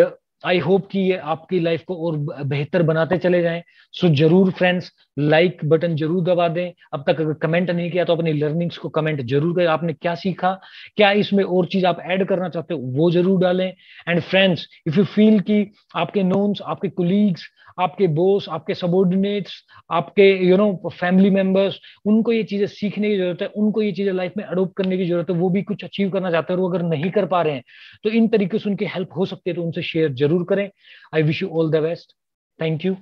आई होप कि ये आपकी लाइफ को और बेहतर बनाते चले जाएं सो जरूर फ्रेंड्स लाइक बटन जरूर दबा दें अब तक अगर कमेंट नहीं किया तो अपनी लर्निंग्स को कमेंट जरूर करें आपने क्या सीखा क्या इसमें और चीज आप ऐड करना चाहते हो वो जरूर डालें and friends if you feel कि आपके नोन्स आपके कुलीग्स आपके बोस आपके सबोर्डिनेट्स आपके यू नो फैमिली मेंबर्स उनको ये चीजें सीखने की जरूरत है उनको ये चीजें लाइफ में अडोप्ट करने की जरूरत है वो भी कुछ अचीव करना चाहते हैं और वो अगर नहीं कर पा रहे हैं तो इन तरीके से उनकी हेल्प हो सकती है तो उनसे शेयर जरूर करें I wish you all the best thank you